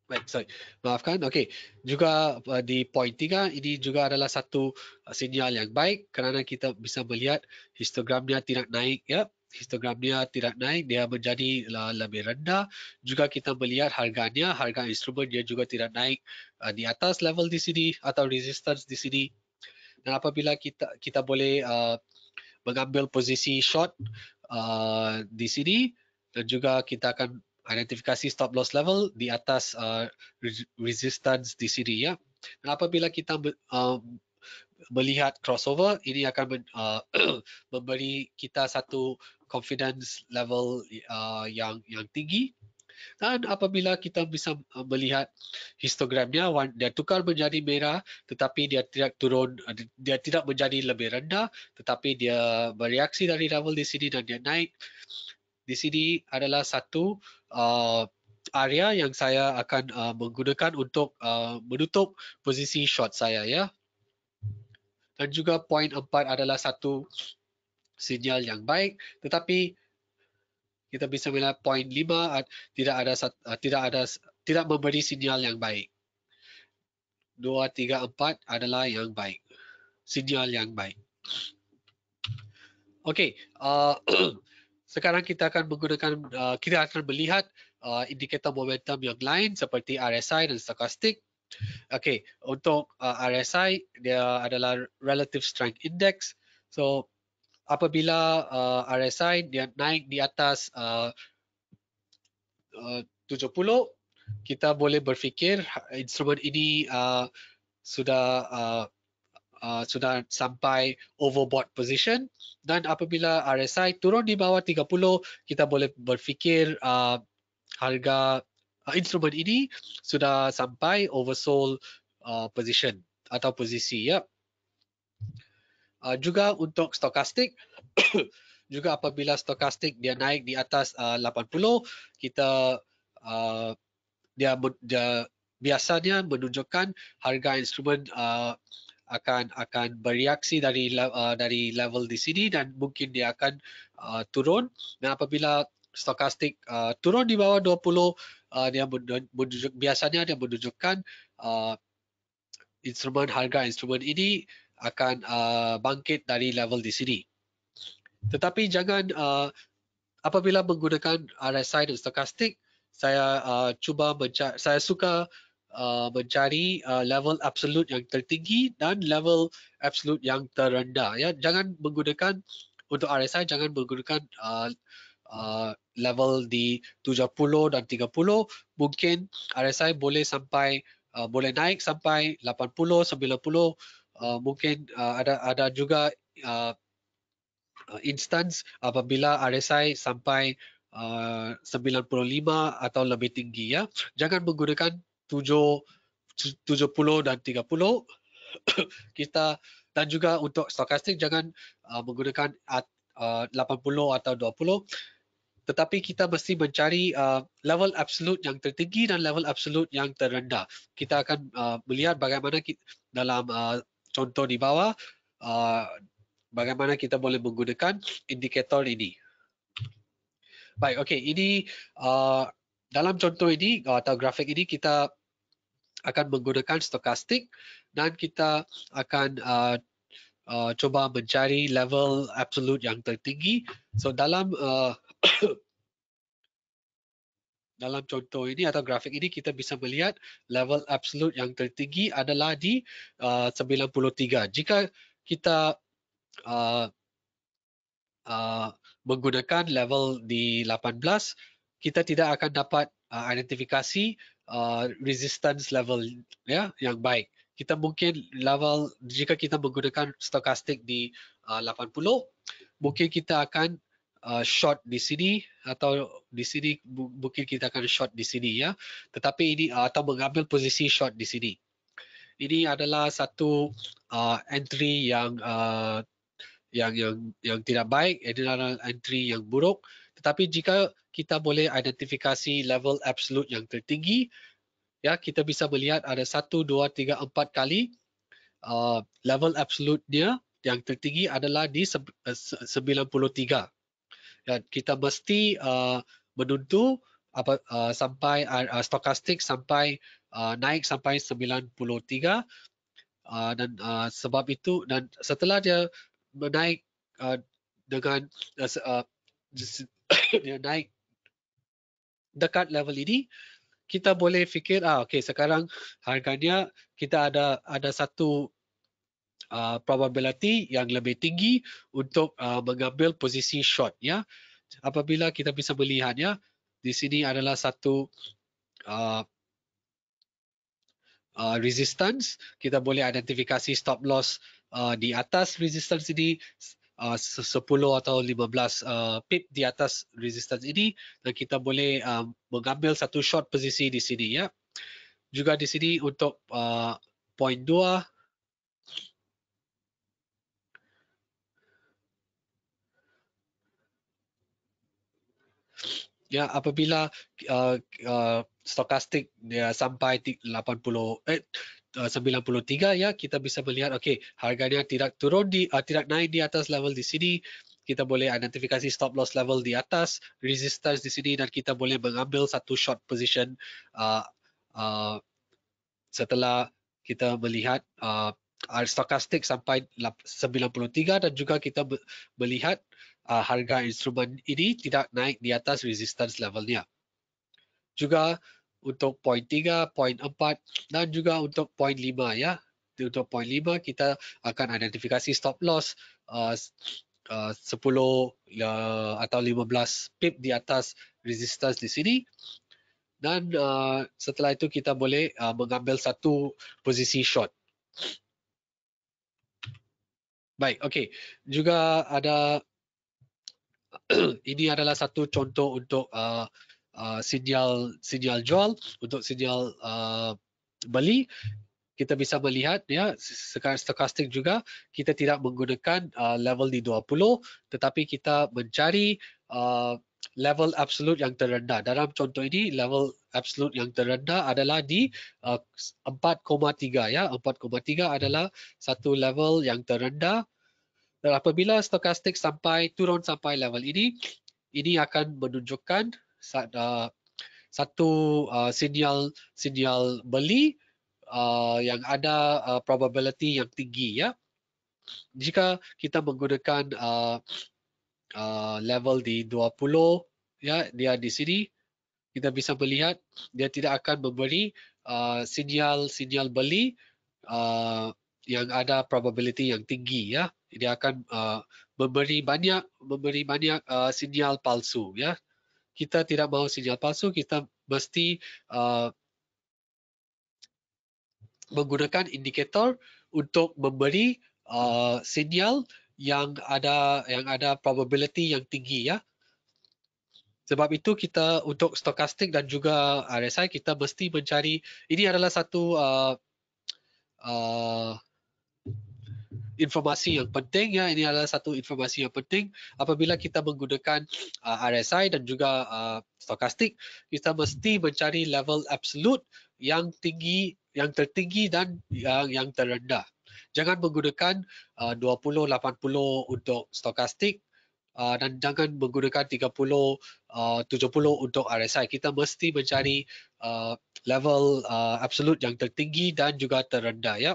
Baik, sorry. Maafkan. Okey. Juga uh, di poin tiga, ini juga adalah satu uh, sinyal yang baik kerana kita bisa melihat histogramnya tidak naik. Ya. Yep histogram dia tidak naik, dia menjadi lebih rendah. Juga kita melihat harganya, harga instrumen dia juga tidak naik uh, di atas level di sini atau resistance di sini. Dan apabila kita kita boleh uh, mengambil posisi short uh, di sini dan juga kita akan identifikasi stop loss level di atas resistance di sini ya. Dan apabila kita melihat crossover ini akan men, uh, memberi kita satu confidence level uh, yang yang tinggi dan apabila kita bisa uh, melihat histogramnya dia tukar menjadi merah tetapi dia tidak turun uh, dia tidak menjadi lebih rendah tetapi dia bereaksi dari level di sini dan dia naik di sini adalah satu uh, area yang saya akan uh, menggunakan untuk uh, menutup posisi short saya ya dan juga point empat adalah satu sinyal yang baik tetapi kita bisa melihat point lima ah, tidak ada ah, tidak ada tidak memberi sinyal yang baik. Dua, tiga, empat adalah yang baik. Sinyal yang baik. Okey, uh, sekarang kita akan menggunakan, uh, kita akan melihat uh, indikator momentum yang lain seperti RSI dan stochastic. Okay, untuk uh, RSI dia adalah relative strength index. So apabila uh, RSI dia naik di atas uh, uh, 70, kita boleh berfikir ha, instrumen ini uh, sudah uh, uh, sudah sampai overbought position dan apabila RSI turun di bawah 30, kita boleh berfikir uh, harga Ah, instrumen ini sudah sampai oversold uh, position atau posisi ya. Yep. Uh, ah, juga untuk stokastik juga apabila stokastik dia naik di atas uh, 80 kita uh, dia, dia biasanya menunjukkan harga instrumen uh, akan akan bereaksi dari uh, dari level di sini dan mungkin dia akan uh, turun dan apabila stokastik uh, turun di bawah 20? uh, dia menunjuk, biasanya dia menunjukkan uh, instrumen harga instrumen ini akan uh, bangkit dari level di sini. Tetapi jangan uh, apabila menggunakan RSI dan stokastik, saya uh, cuba mencari, saya suka uh, mencari uh, level absolut yang tertinggi dan level absolut yang terendah. Ya, jangan menggunakan untuk RSI jangan menggunakan uh, uh, level di 70 dan 30 mungkin RSI boleh sampai uh, boleh naik sampai 80 90 uh, mungkin uh, ada ada juga uh, instance apabila RSI sampai uh, 95 atau lebih tinggi ya jangan menggunakan 7 70 dan 30 kita dan juga untuk stokastik jangan uh, menggunakan at, uh, 80 atau 20 tetapi kita mesti mencari uh, level absolut yang tertinggi dan level absolut yang terendah. Kita akan uh, melihat bagaimana kita, dalam uh, contoh di bawah uh, bagaimana kita boleh menggunakan indikator ini. Baik, okay. Ini uh, dalam contoh ini uh, atau grafik ini kita akan menggunakan stokastik dan kita akan uh, Uh, cuba mencari level absolut yang tertinggi. So dalam uh, dalam contoh ini atau grafik ini kita bisa melihat level absolut yang tertinggi adalah di uh, 93. Jika kita uh, uh, menggunakan level di 18, kita tidak akan dapat uh, identifikasi uh, resistance level ya yang baik. Kita mungkin level jika kita menggunakan stochastic di uh, 80, mungkin kita akan Uh, short di sini atau di sini mungkin kita akan short di sini ya tetapi ini uh, atau mengambil posisi short di sini ini adalah satu uh, entry yang uh, yang yang yang tidak baik ini adalah entry yang buruk tetapi jika kita boleh identifikasi level absolute yang tertinggi ya kita bisa melihat ada satu dua tiga empat kali uh, level absolute dia yang tertinggi adalah di 93 dan kita mesti uh, menunggu apa uh, sampai uh, uh, stokastik sampai uh, naik sampai 93 uh, dan uh, sebab itu dan setelah dia naik uh, dengan uh, uh dia naik dekat level ini kita boleh fikir ah okey sekarang harganya kita ada ada satu uh, probability yang lebih tinggi untuk uh, mengambil posisi short ya. Apabila kita bisa melihat ya, di sini adalah satu uh, Uh, resistance kita boleh identifikasi stop loss uh, di atas resistance ini uh, 10 atau 15 uh, pip di atas resistance ini dan kita boleh uh, mengambil satu short posisi di sini ya juga di sini untuk uh, point ya apabila uh, uh, stokastik dia ya, sampai 80 eh 93 uh, ya kita bisa melihat okey harganya tidak turun di uh, tidak naik di atas level di sini kita boleh identifikasi stop loss level di atas resistance di sini dan kita boleh mengambil satu short position uh, uh, setelah kita melihat uh, uh, ah, stokastik sampai 93 dan juga kita melihat uh, harga instrumen ini tidak naik di atas resistance levelnya. Juga untuk point 3, point 4 dan juga untuk point 5 ya. Untuk point 5 kita akan identifikasi stop loss uh, uh, 10 uh, atau 15 pip di atas resistance di sini. Dan uh, setelah itu kita boleh uh, mengambil satu posisi short. Baik, okey. Juga ada ini adalah satu contoh untuk uh, uh, sinyal sinyal jual untuk sinyal uh, beli. Kita bisa melihat ya sekarang stochastic juga kita tidak menggunakan uh, level di 20 tetapi kita mencari Uh, level absolut yang terendah. Dalam contoh ini level absolut yang terendah adalah di uh, 4.3 ya. 4.3 adalah satu level yang terendah. Dan apabila stokastik sampai turun sampai level ini, ini akan menunjukkan uh, satu sinyal-sinyal uh, beli uh, yang ada uh, probability yang tinggi ya. Jika kita menggunakan uh, Uh, level di 20 ya dia di sini kita bisa melihat dia tidak akan memberi uh, sinyal-sinyal beli uh, yang ada probability yang tinggi ya dia akan uh, memberi banyak memberi banyak uh, sinyal palsu ya kita tidak mahu sinyal palsu kita mesti uh, menggunakan indikator untuk memberi uh, sinyal uh, yang ada yang ada probability yang tinggi ya. Sebab itu kita untuk stokastik dan juga RSI kita mesti mencari ini adalah satu uh, uh, informasi yang penting ya ini adalah satu informasi yang penting apabila kita menggunakan uh, RSI dan juga uh, stokastik kita mesti mencari level absolute yang tinggi yang tertinggi dan yang yang terendah Jangan menggunakan uh, 20-80 untuk stokastik uh, dan jangan menggunakan 30-70 uh, untuk RSI. Kita mesti mencari uh, level uh, absolute yang tertinggi dan juga terendah. Ya?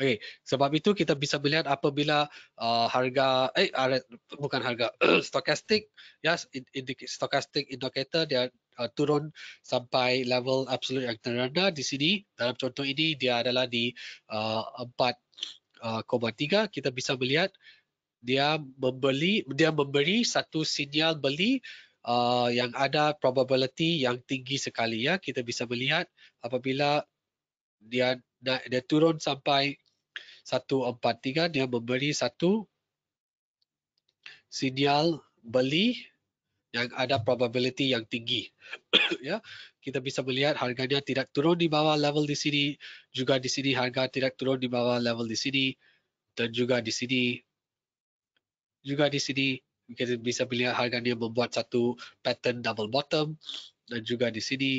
Okay. Sebab itu kita bisa melihat apabila uh, harga, eh, bukan harga, stokastik, ya, yes, stokastik indicator dia uh, turun sampai level absolute yang terendah di sini. Dalam contoh ini dia adalah di uh, 4.3 uh, kita bisa melihat dia membeli dia memberi satu sinyal beli uh, yang ada probability yang tinggi sekali ya. Kita bisa melihat apabila dia naik, dia turun sampai 1.43 dia memberi satu sinyal beli yang ada probability yang tinggi. ya, kita bisa melihat harganya tidak turun di bawah level di sini, juga di sini harga tidak turun di bawah level di sini, dan juga di sini, juga di sini kita bisa melihat harga dia membuat satu pattern double bottom, dan juga di sini,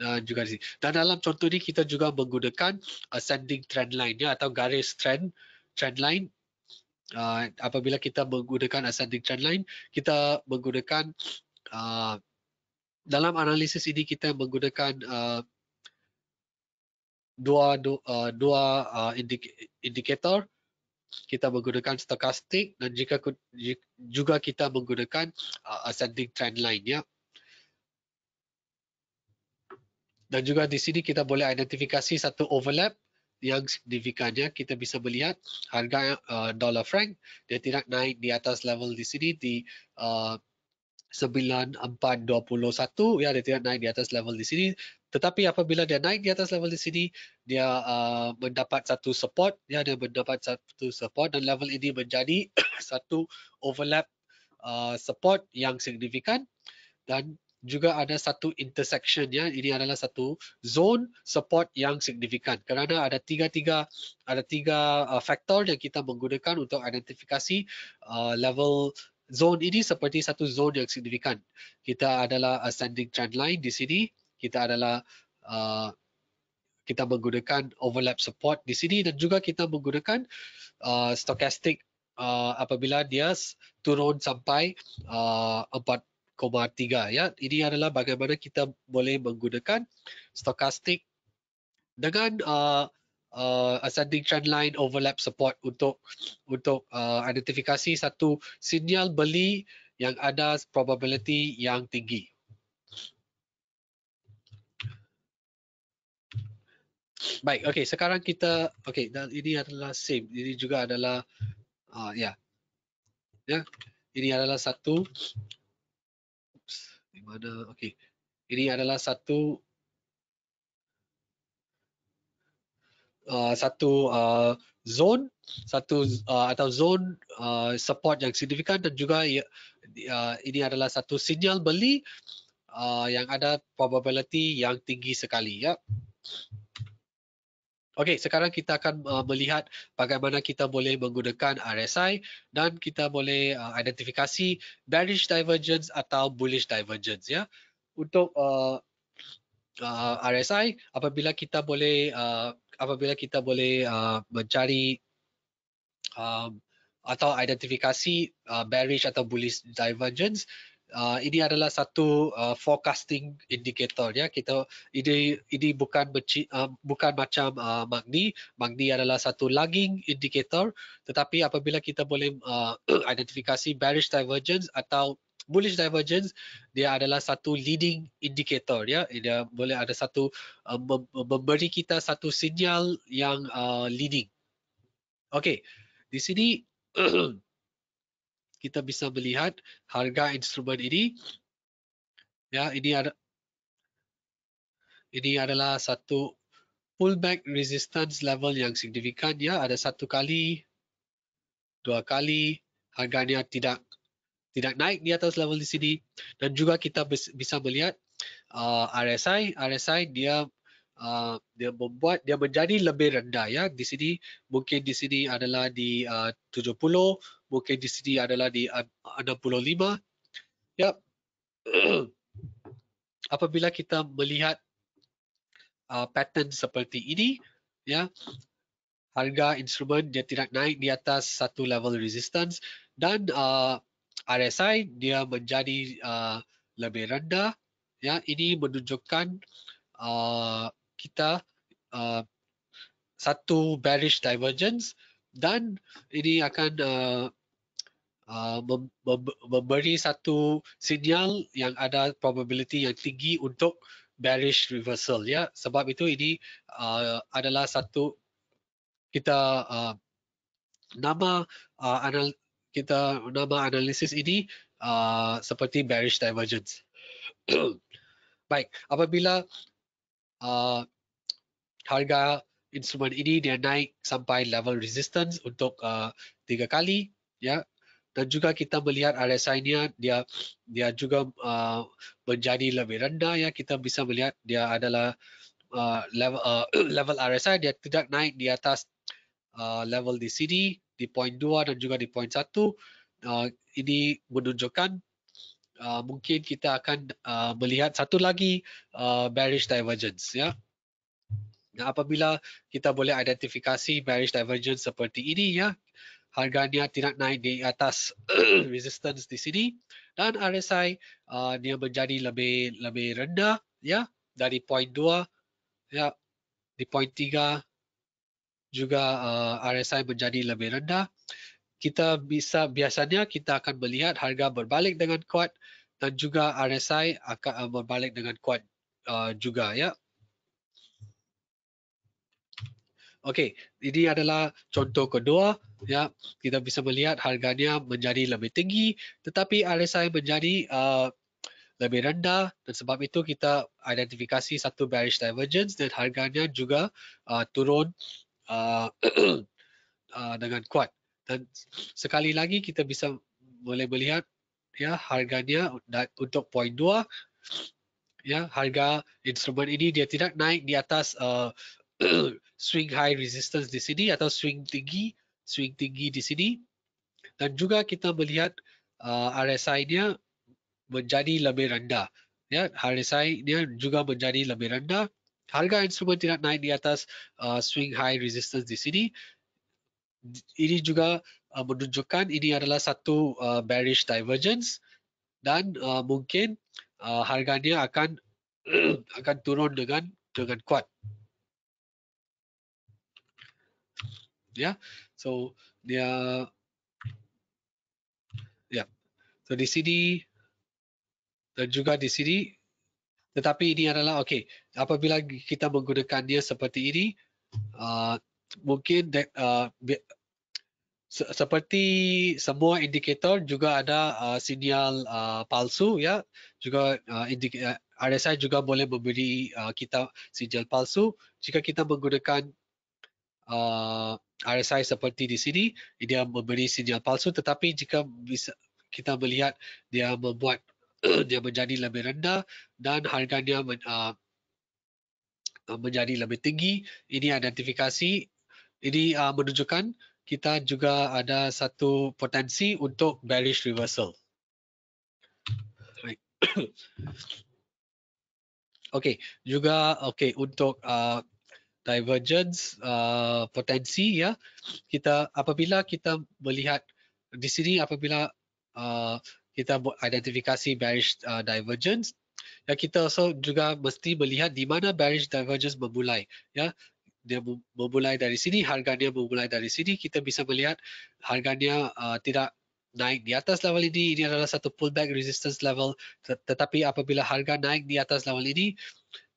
dan juga di sini. Dan dalam contoh ini kita juga menggunakan ascending trend line ya, atau garis trend trend line uh, apabila kita menggunakan ascending trend line kita menggunakan uh, dalam analisis ini kita menggunakan uh, dua dua, uh, dua uh, indik- indikator kita menggunakan stochastic dan jika juga kita menggunakan uh, ascending trend line ya dan juga di sini kita boleh identifikasi satu overlap yang signifikannya Kita bisa melihat harga uh, dollar franc dia tidak naik di atas level di sini di uh, 9421 ya dia tidak naik di atas level di sini tetapi apabila dia naik di atas level di sini dia uh, mendapat satu support ya dia mendapat satu support dan level ini menjadi satu overlap uh, support yang signifikan dan juga ada satu intersection ya ini adalah satu zone support yang signifikan kerana ada tiga-tiga ada tiga uh, faktor yang kita menggunakan untuk identifikasi uh, level zone ini seperti satu zone yang signifikan kita adalah uh, ascending trend line di sini kita adalah uh, kita menggunakan overlap support di sini dan juga kita menggunakan uh, stochastic uh, apabila dia turun sampai uh, 0.3 ya. Ini adalah bagaimana kita boleh menggunakan stochastic dengan uh, uh, ascending trend line overlap support untuk untuk uh, identifikasi satu sinyal beli yang ada probability yang tinggi. Baik, okey sekarang kita okey dan ini adalah same. Ini juga adalah uh, ya. Yeah. Ya. Yeah. Ini adalah satu di mana? Okey. Ini adalah satu uh, satu uh, zone, satu uh, atau zone uh, support yang signifikan dan juga ya, uh, ini adalah satu sinyal beli uh, yang ada probability yang tinggi sekali. Ya. Yeah. Okey, sekarang kita akan uh, melihat bagaimana kita boleh menggunakan RSI dan kita boleh uh, identifikasi bearish divergence atau bullish divergence ya. Untuk uh, uh, RSI apabila kita boleh uh, apabila kita boleh uh, mencari uh, atau identifikasi uh, bearish atau bullish divergence Uh, ini adalah satu uh, forecasting indicator ya kita ini ini bukan uh, bukan macam uh, magni magni adalah satu lagging indicator tetapi apabila kita boleh uh, identifikasi bearish divergence atau bullish divergence dia adalah satu leading indicator ya dia boleh ada satu uh, memberi kita satu sinyal yang uh, leading okey di sini kita bisa melihat harga instrumen ini ya ini ada ini adalah satu pullback resistance level yang signifikan ya ada satu kali dua kali harganya tidak tidak naik di atas level di sini dan juga kita bisa melihat uh, RSI RSI dia Uh, dia membuat dia menjadi lebih rendah ya di sini mungkin di sini adalah di uh, 70 mungkin di sini adalah di 65. Ya, Apabila kita melihat uh, pattern seperti ini, ya, harga instrumen dia tidak naik di atas satu level resistance dan uh, RSI dia menjadi uh, lebih rendah. Ya, ini menunjukkan uh, kita uh, satu bearish divergence dan ini akan uh, Uh, memberi satu sinyal yang ada probability yang tinggi untuk bearish reversal ya sebab itu ini uh, adalah satu kita uh, nama uh, anal kita nama analisis ini uh, seperti bearish divergence baik apabila uh, harga instrumen ini dia naik sampai level resistance untuk uh, tiga kali ya dan juga kita melihat RSI nya dia dia juga uh, menjadi lebih rendah ya kita bisa melihat dia adalah uh, level uh, level RSI dia tidak naik di atas uh, level di sini di point dua dan juga di point satu. uh, ini menunjukkan uh, mungkin kita akan uh, melihat satu lagi uh, bearish divergence ya Nah, apabila kita boleh identifikasi bearish divergence seperti ini ya, harganya tidak naik di atas resistance di sini dan RSI uh, dia menjadi lebih lebih rendah ya dari 0.2 ya di 0.3 juga uh, RSI menjadi lebih rendah kita bisa biasanya kita akan melihat harga berbalik dengan kuat dan juga RSI akan uh, berbalik dengan kuat uh, juga ya Okey, ini adalah contoh kedua. Ya, kita bisa melihat harganya menjadi lebih tinggi, tetapi RSI menjadi uh, lebih rendah dan sebab itu kita identifikasi satu bearish divergence dan harganya juga uh, turun uh, uh, dengan kuat. Dan sekali lagi kita bisa boleh melihat ya harganya untuk point dua, ya harga instrumen ini dia tidak naik di atas uh, swing high resistance di sini atau swing tinggi, swing tinggi di sini. Dan juga kita melihat uh, RSI-nya menjadi lebih rendah. Ya, RSI-nya juga menjadi lebih rendah. Harga instrumen tidak naik di atas uh, swing high resistance di sini. Ini juga uh, menunjukkan ini adalah satu uh, bearish divergence dan uh, mungkin uh, harganya akan akan turun dengan dengan kuat. yeah so dia, are yeah so di sini dan juga di sini tetapi ini adalah okay. apabila kita menggunakan dia seperti ini uh, mungkin that, uh, bi- se- seperti semua indikator juga ada uh, sinyal uh, palsu ya yeah? juga uh, indik- uh, RSI juga boleh memberi uh, kita sinyal palsu jika kita menggunakan uh, RSI seperti di sini, dia memberi sinyal palsu tetapi jika bisa, kita melihat dia membuat dia menjadi lebih rendah dan harganya men, uh, menjadi lebih tinggi, ini identifikasi, ini uh, menunjukkan kita juga ada satu potensi untuk bearish reversal. Okey, juga okey untuk uh, divergence uh, potensi ya kita apabila kita melihat di sini apabila uh, kita identifikasi bearish uh, divergence ya kita also juga mesti melihat di mana bearish divergence memulai ya dia memulai dari sini harganya memulai dari sini kita bisa melihat harganya uh, tidak naik di atas level ini ini adalah satu pullback resistance level tetapi apabila harga naik di atas level ini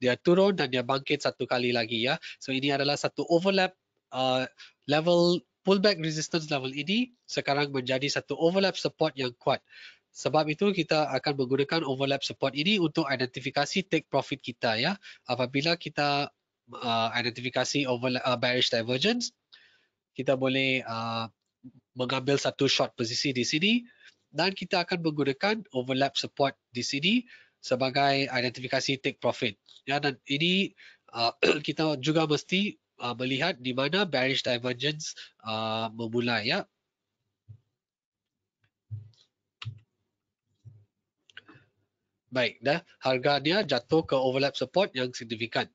dia turun dan dia bangkit satu kali lagi ya. So ini adalah satu overlap uh, level pullback resistance level ini sekarang menjadi satu overlap support yang kuat. Sebab itu kita akan menggunakan overlap support ini untuk identifikasi take profit kita ya. Apabila kita uh, identifikasi overlap uh, bearish divergence, kita boleh uh, mengambil satu short posisi di sini dan kita akan menggunakan overlap support di sini sebagai identifikasi take profit. Ya, dan ini uh, kita juga mesti uh, melihat di mana bearish divergence uh, memulai. Ya. Baik, dah harganya jatuh ke overlap support yang signifikan.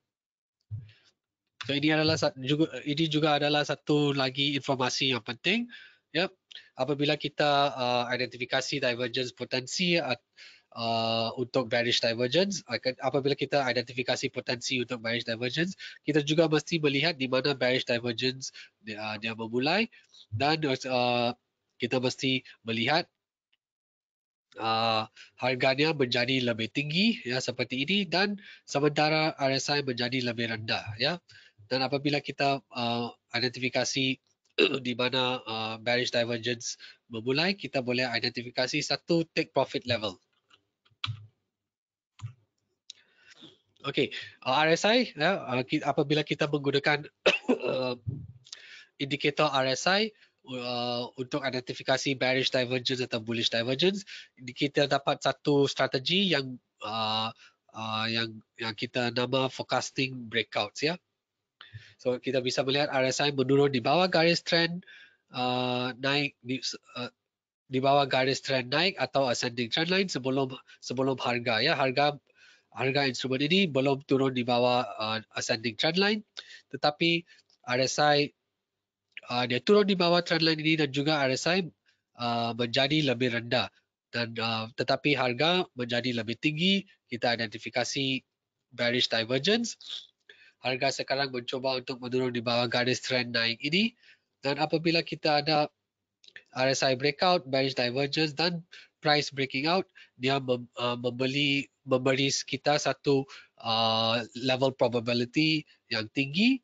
So ini adalah juga ini juga adalah satu lagi informasi yang penting. Ya, apabila kita uh, identifikasi divergence potensi uh, uh, untuk bearish divergence. Apabila kita identifikasi potensi untuk bearish divergence, kita juga mesti melihat di mana bearish divergence dia, uh, dia memulai dan uh, kita mesti melihat uh, harganya menjadi lebih tinggi ya seperti ini dan sementara RSI menjadi lebih rendah ya. Dan apabila kita uh, identifikasi di mana uh, bearish divergence memulai, kita boleh identifikasi satu take profit level. Okey, uh, RSI ya, uh, apabila kita menggunakan uh, indikator RSI untuk identifikasi bearish divergence atau bullish divergence, kita dapat satu strategi yang yang yang kita nama forecasting breakouts ya. So kita bisa melihat RSI menurun di bawah garis trend naik di di bawah garis trend naik atau ascending trend line sebelum sebelum harga ya harga harga instrumen ini belum turun di bawah uh, ascending trendline tetapi RSI uh, dia turun di bawah trendline ini dan juga RSI uh, menjadi lebih rendah dan uh, tetapi harga menjadi lebih tinggi kita identifikasi bearish divergence harga sekarang mencuba untuk menurun di bawah garis trend naik ini dan apabila kita ada RSI breakout bearish divergence dan price breaking out dia mem, uh, membeli memberi kita satu uh, level probability yang tinggi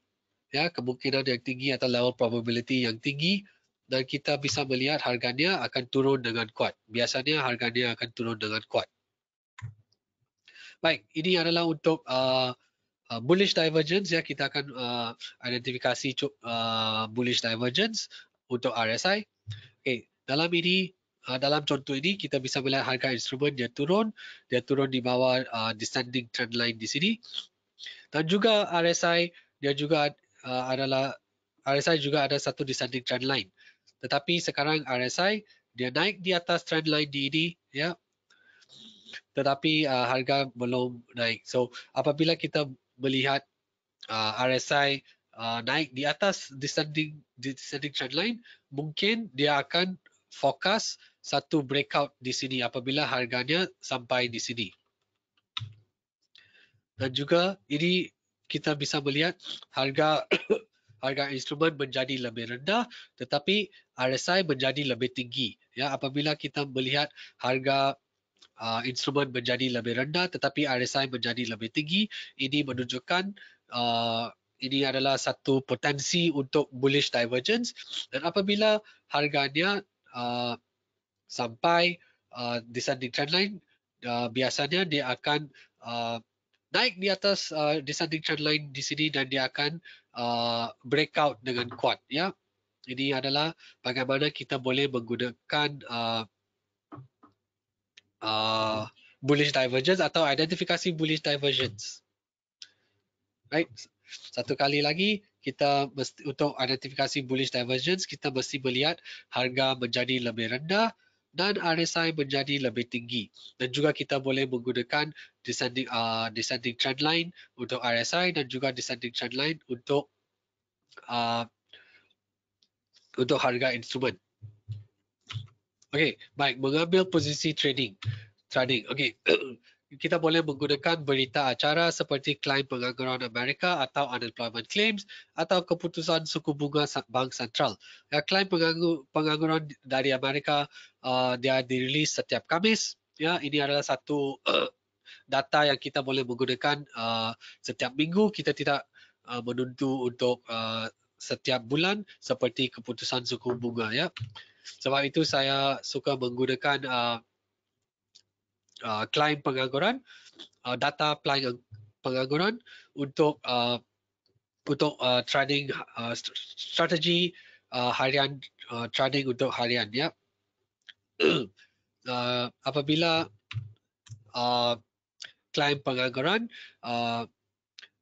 ya kemungkinan yang tinggi atau level probability yang tinggi dan kita bisa melihat harganya akan turun dengan kuat biasanya harganya akan turun dengan kuat baik ini adalah untuk uh, uh bullish divergence ya kita akan uh, identifikasi uh, bullish divergence untuk RSI okay dalam ini Ah, dalam contoh ini kita bisa melihat harga instrumen dia turun dia turun di bawah uh, descending trend line di sini dan juga RSI dia juga uh, adalah RSI juga ada satu descending trend line tetapi sekarang RSI dia naik di atas trend line di ini ya tetapi uh, harga belum naik so apabila kita melihat uh, RSI uh, naik di atas descending descending trend line mungkin dia akan fokus satu breakout di sini apabila harganya sampai di sini. Dan juga ini kita bisa melihat harga harga instrumen menjadi lebih rendah tetapi RSI menjadi lebih tinggi. Ya, apabila kita melihat harga uh, instrumen menjadi lebih rendah tetapi RSI menjadi lebih tinggi, ini menunjukkan uh, ini adalah satu potensi untuk bullish divergence dan apabila harganya uh, sampai uh, descending trendline uh, biasanya dia akan uh, naik di atas uh, descending trendline di sini dan dia akan uh, breakout dengan kuat ya ini adalah bagaimana kita boleh menggunakan uh, uh, bullish divergence atau identifikasi bullish divergence right satu kali lagi kita mesti, untuk identifikasi bullish divergence kita mesti melihat harga menjadi lebih rendah dan RSI menjadi lebih tinggi dan juga kita boleh menggunakan descending uh, descending trend line untuk RSI dan juga descending trend line untuk uh, untuk harga instrumen. Okey, baik mengambil posisi trading. Trading. Okey. kita boleh menggunakan berita acara seperti klaim pengangguran Amerika atau unemployment claims atau keputusan suku bunga bank sentral. Ya, klaim pengangguran dari Amerika uh, dia dirilis setiap Kamis. Ya, ini adalah satu uh, data yang kita boleh menggunakan uh, setiap minggu. Kita tidak uh, menuntut untuk uh, setiap bulan seperti keputusan suku bunga. Ya, sebab itu saya suka menggunakan uh, Klien uh, klaim pengangguran, uh, data klaim pengangguran untuk uh, untuk uh, training uh, strategi uh, harian uh, training untuk harian ya. uh, apabila klien uh, pengangguran uh,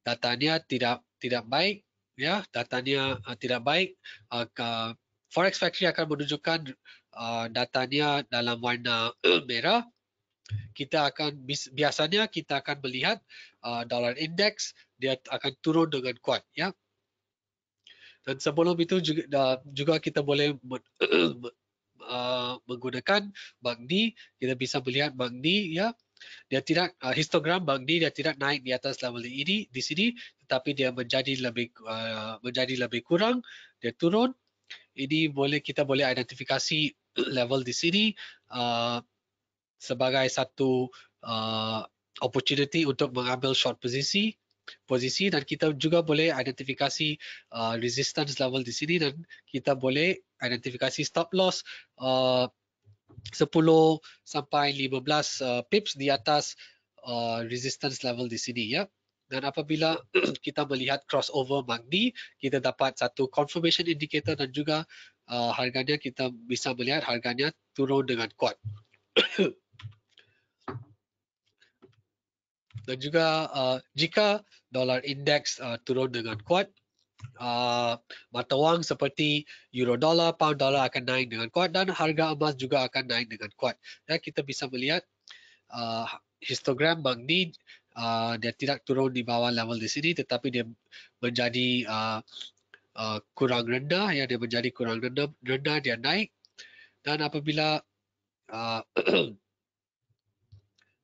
datanya tidak tidak baik ya datanya uh, tidak baik uh, ke, forex factory akan menunjukkan uh, datanya dalam warna merah kita akan biasanya kita akan melihat uh, dollar index dia akan turun dengan kuat ya dan sebelum itu juga uh, juga kita boleh men, uh, menggunakan MACD kita bisa melihat MACD ya dia tidak uh, histogram MACD dia tidak naik di atas level ini di sini tetapi dia menjadi lebih uh, menjadi lebih kurang dia turun ini boleh kita boleh identifikasi level di sini uh, sebagai satu uh, opportunity untuk mengambil short posisi posisi dan kita juga boleh identifikasi uh, resistance level di sini dan kita boleh identifikasi stop loss uh, 10 sampai 15 uh, pips di atas uh, resistance level di sini ya dan apabila kita melihat crossover MACD kita dapat satu confirmation indicator dan juga uh, harganya kita bisa melihat harganya turun dengan kuat dan juga uh, jika dolar indeks uh, turun dengan kuat Uh, mata wang seperti euro dollar, pound dollar akan naik dengan kuat dan harga emas juga akan naik dengan kuat. Dan kita bisa melihat uh, histogram MACD uh, dia tidak turun di bawah level di sini tetapi dia menjadi uh, uh, kurang rendah ya dia menjadi kurang rendah, rendah dia naik dan apabila uh,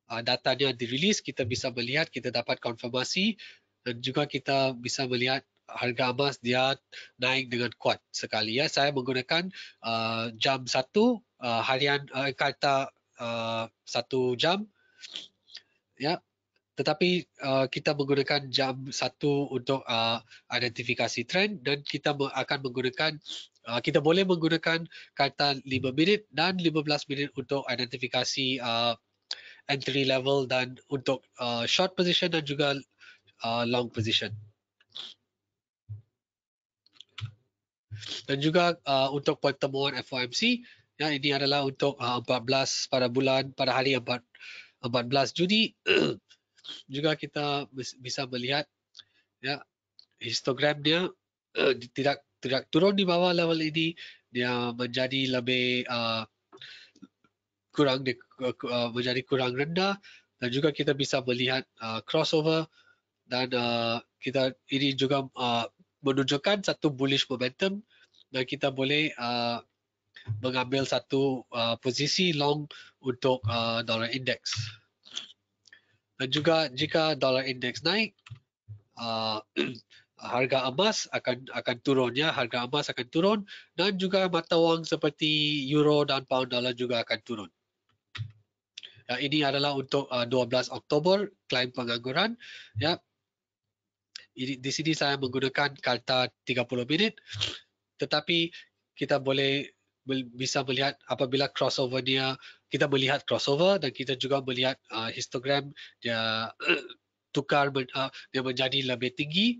Ah, data dia dirilis kita bisa melihat kita dapat konfirmasi dan juga kita bisa melihat harga emas dia naik dengan kuat sekali ya saya menggunakan uh, jam satu uh, harian uh, eh, kata uh, satu jam ya tetapi uh, kita menggunakan jam satu untuk uh, identifikasi trend dan kita akan menggunakan kita boleh menggunakan kata 5 minit dan 15 minit untuk identifikasi uh, entry level dan untuk uh, short position dan juga uh, long position. Dan juga uh, untuk pertemuan FOMC, ya ini adalah untuk uh, 14 pada bulan pada hari 4, 14 Juni. juga kita bisa melihat ya histogram dia tidak tidak turun di bawah level ini dia menjadi lebih uh, kurang di, uh, uh, menjadi kurang rendah dan juga kita bisa melihat uh, crossover dan uh, kita ini juga uh, menunjukkan satu bullish momentum dan kita boleh uh, mengambil satu uh, posisi long untuk uh, dollar index dan juga jika dollar index naik uh, harga emas akan akan turunnya harga emas akan turun dan juga mata wang seperti euro dan pound dollar juga akan turun Ya, ini adalah untuk uh, 12 Oktober klaim pengangguran. Ya. Ini, di sini saya menggunakan kata 30 minit. Tetapi kita boleh bisa melihat apabila crossover dia kita melihat crossover dan kita juga melihat uh, histogram dia tukar uh, dia menjadi lebih tinggi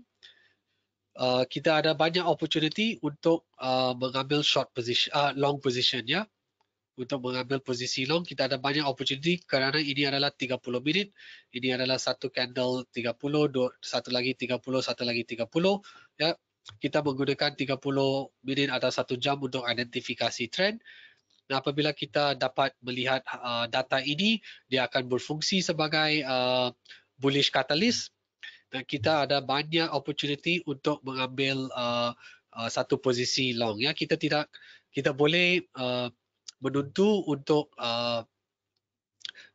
Uh, kita ada banyak opportunity untuk uh, mengambil short position, uh, long position ya. Yeah untuk mengambil posisi long. Kita ada banyak opportunity kerana ini adalah 30 minit. Ini adalah satu candle 30, dua, satu lagi 30, satu lagi 30. Ya, kita menggunakan 30 minit atau satu jam untuk identifikasi trend. Nah, apabila kita dapat melihat uh, data ini, dia akan berfungsi sebagai uh, bullish catalyst. Dan kita ada banyak opportunity untuk mengambil uh, uh, satu posisi long. Ya, kita tidak kita boleh uh, Menuntut untuk uh,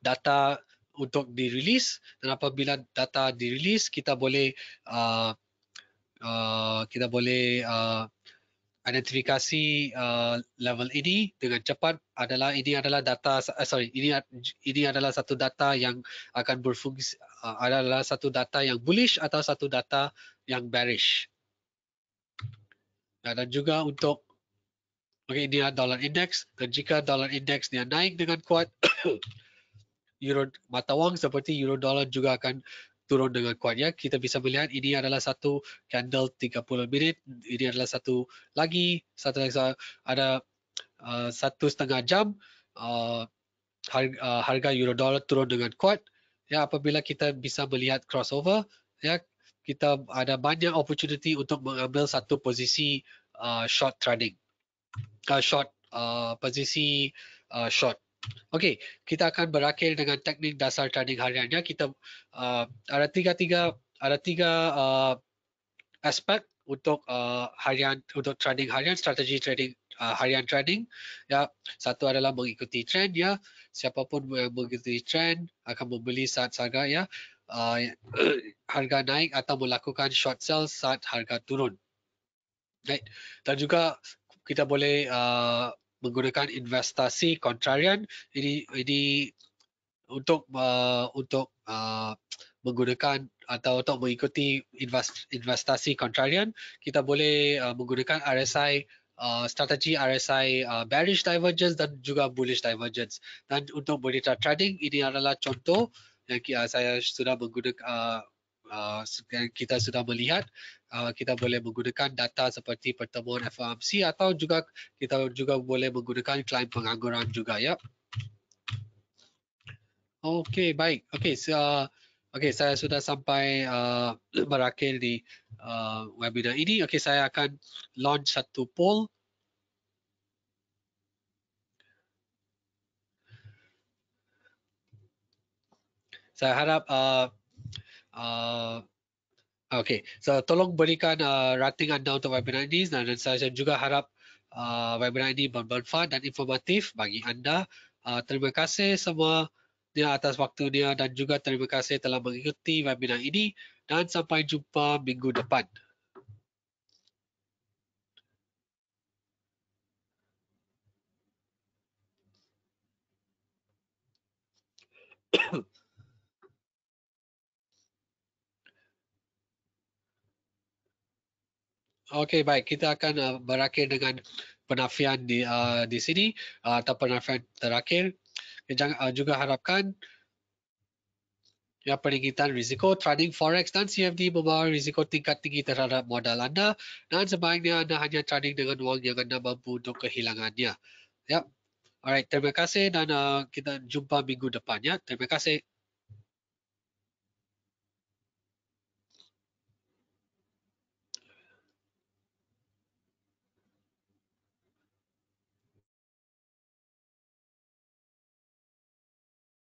data untuk dirilis dan apabila data dirilis kita boleh uh, uh, kita boleh uh, identifikasi uh, level ini dengan cepat adalah ini adalah data uh, sorry ini ini adalah satu data yang akan berfungsi uh, adalah satu data yang bullish atau satu data yang bearish dan juga untuk Okey ini adalah dollar index dan jika dollar index dia naik dengan kuat euro mata wang seperti euro dollar juga akan turun dengan kuat ya. Kita bisa melihat ini adalah satu candle 30 minit. Ini adalah satu lagi satu lagi ada uh, satu setengah jam uh, harga, uh, harga euro dollar turun dengan kuat. Ya apabila kita bisa melihat crossover ya kita ada banyak opportunity untuk mengambil satu posisi uh, short trading uh, short uh, posisi uh, short. Okey, kita akan berakhir dengan teknik dasar trading hariannya. Kita uh, ada tiga-tiga ada tiga uh, aspek untuk uh, harian untuk trading harian strategi trading uh, harian trading ya satu adalah mengikuti trend ya siapapun yang mengikuti trend akan membeli saat harga ya uh, harga naik atau melakukan short sell saat harga turun right dan juga kita boleh uh, menggunakan investasi contrarian ini ini untuk uh, untuk uh, menggunakan atau untuk mengikuti investasi contrarian kita boleh uh, menggunakan RSI uh, strategi RSI uh, bearish divergence dan juga bullish divergence dan untuk monitor trading ini adalah contoh yang uh, saya sudah menggunakan uh, uh, kita sudah melihat uh, kita boleh menggunakan data seperti pertemuan FOMC atau juga kita juga boleh menggunakan klaim pengangguran juga ya. Okey baik. Okey so uh, okay saya sudah sampai uh, berakhir di uh, webinar ini. Okey saya akan launch satu poll. Saya harap uh, Uh, okay, so tolong berikan uh, rating anda untuk webinar ini dan, saya juga harap uh, webinar ini bermanfaat dan informatif bagi anda. Uh, terima kasih semua dia atas waktunya dan juga terima kasih telah mengikuti webinar ini dan sampai jumpa minggu depan. Hmm. Okey, baik. Kita akan uh, berakhir dengan penafian di uh, di sini uh, atau penafian terakhir. Jangan uh, juga harapkan ya peringkatan risiko trading forex dan CFD membawa risiko tingkat tinggi terhadap modal anda dan sebaiknya anda hanya trading dengan wang yang anda mampu untuk kehilangannya. Ya. Alright, terima kasih dan uh, kita jumpa minggu depannya. Terima kasih.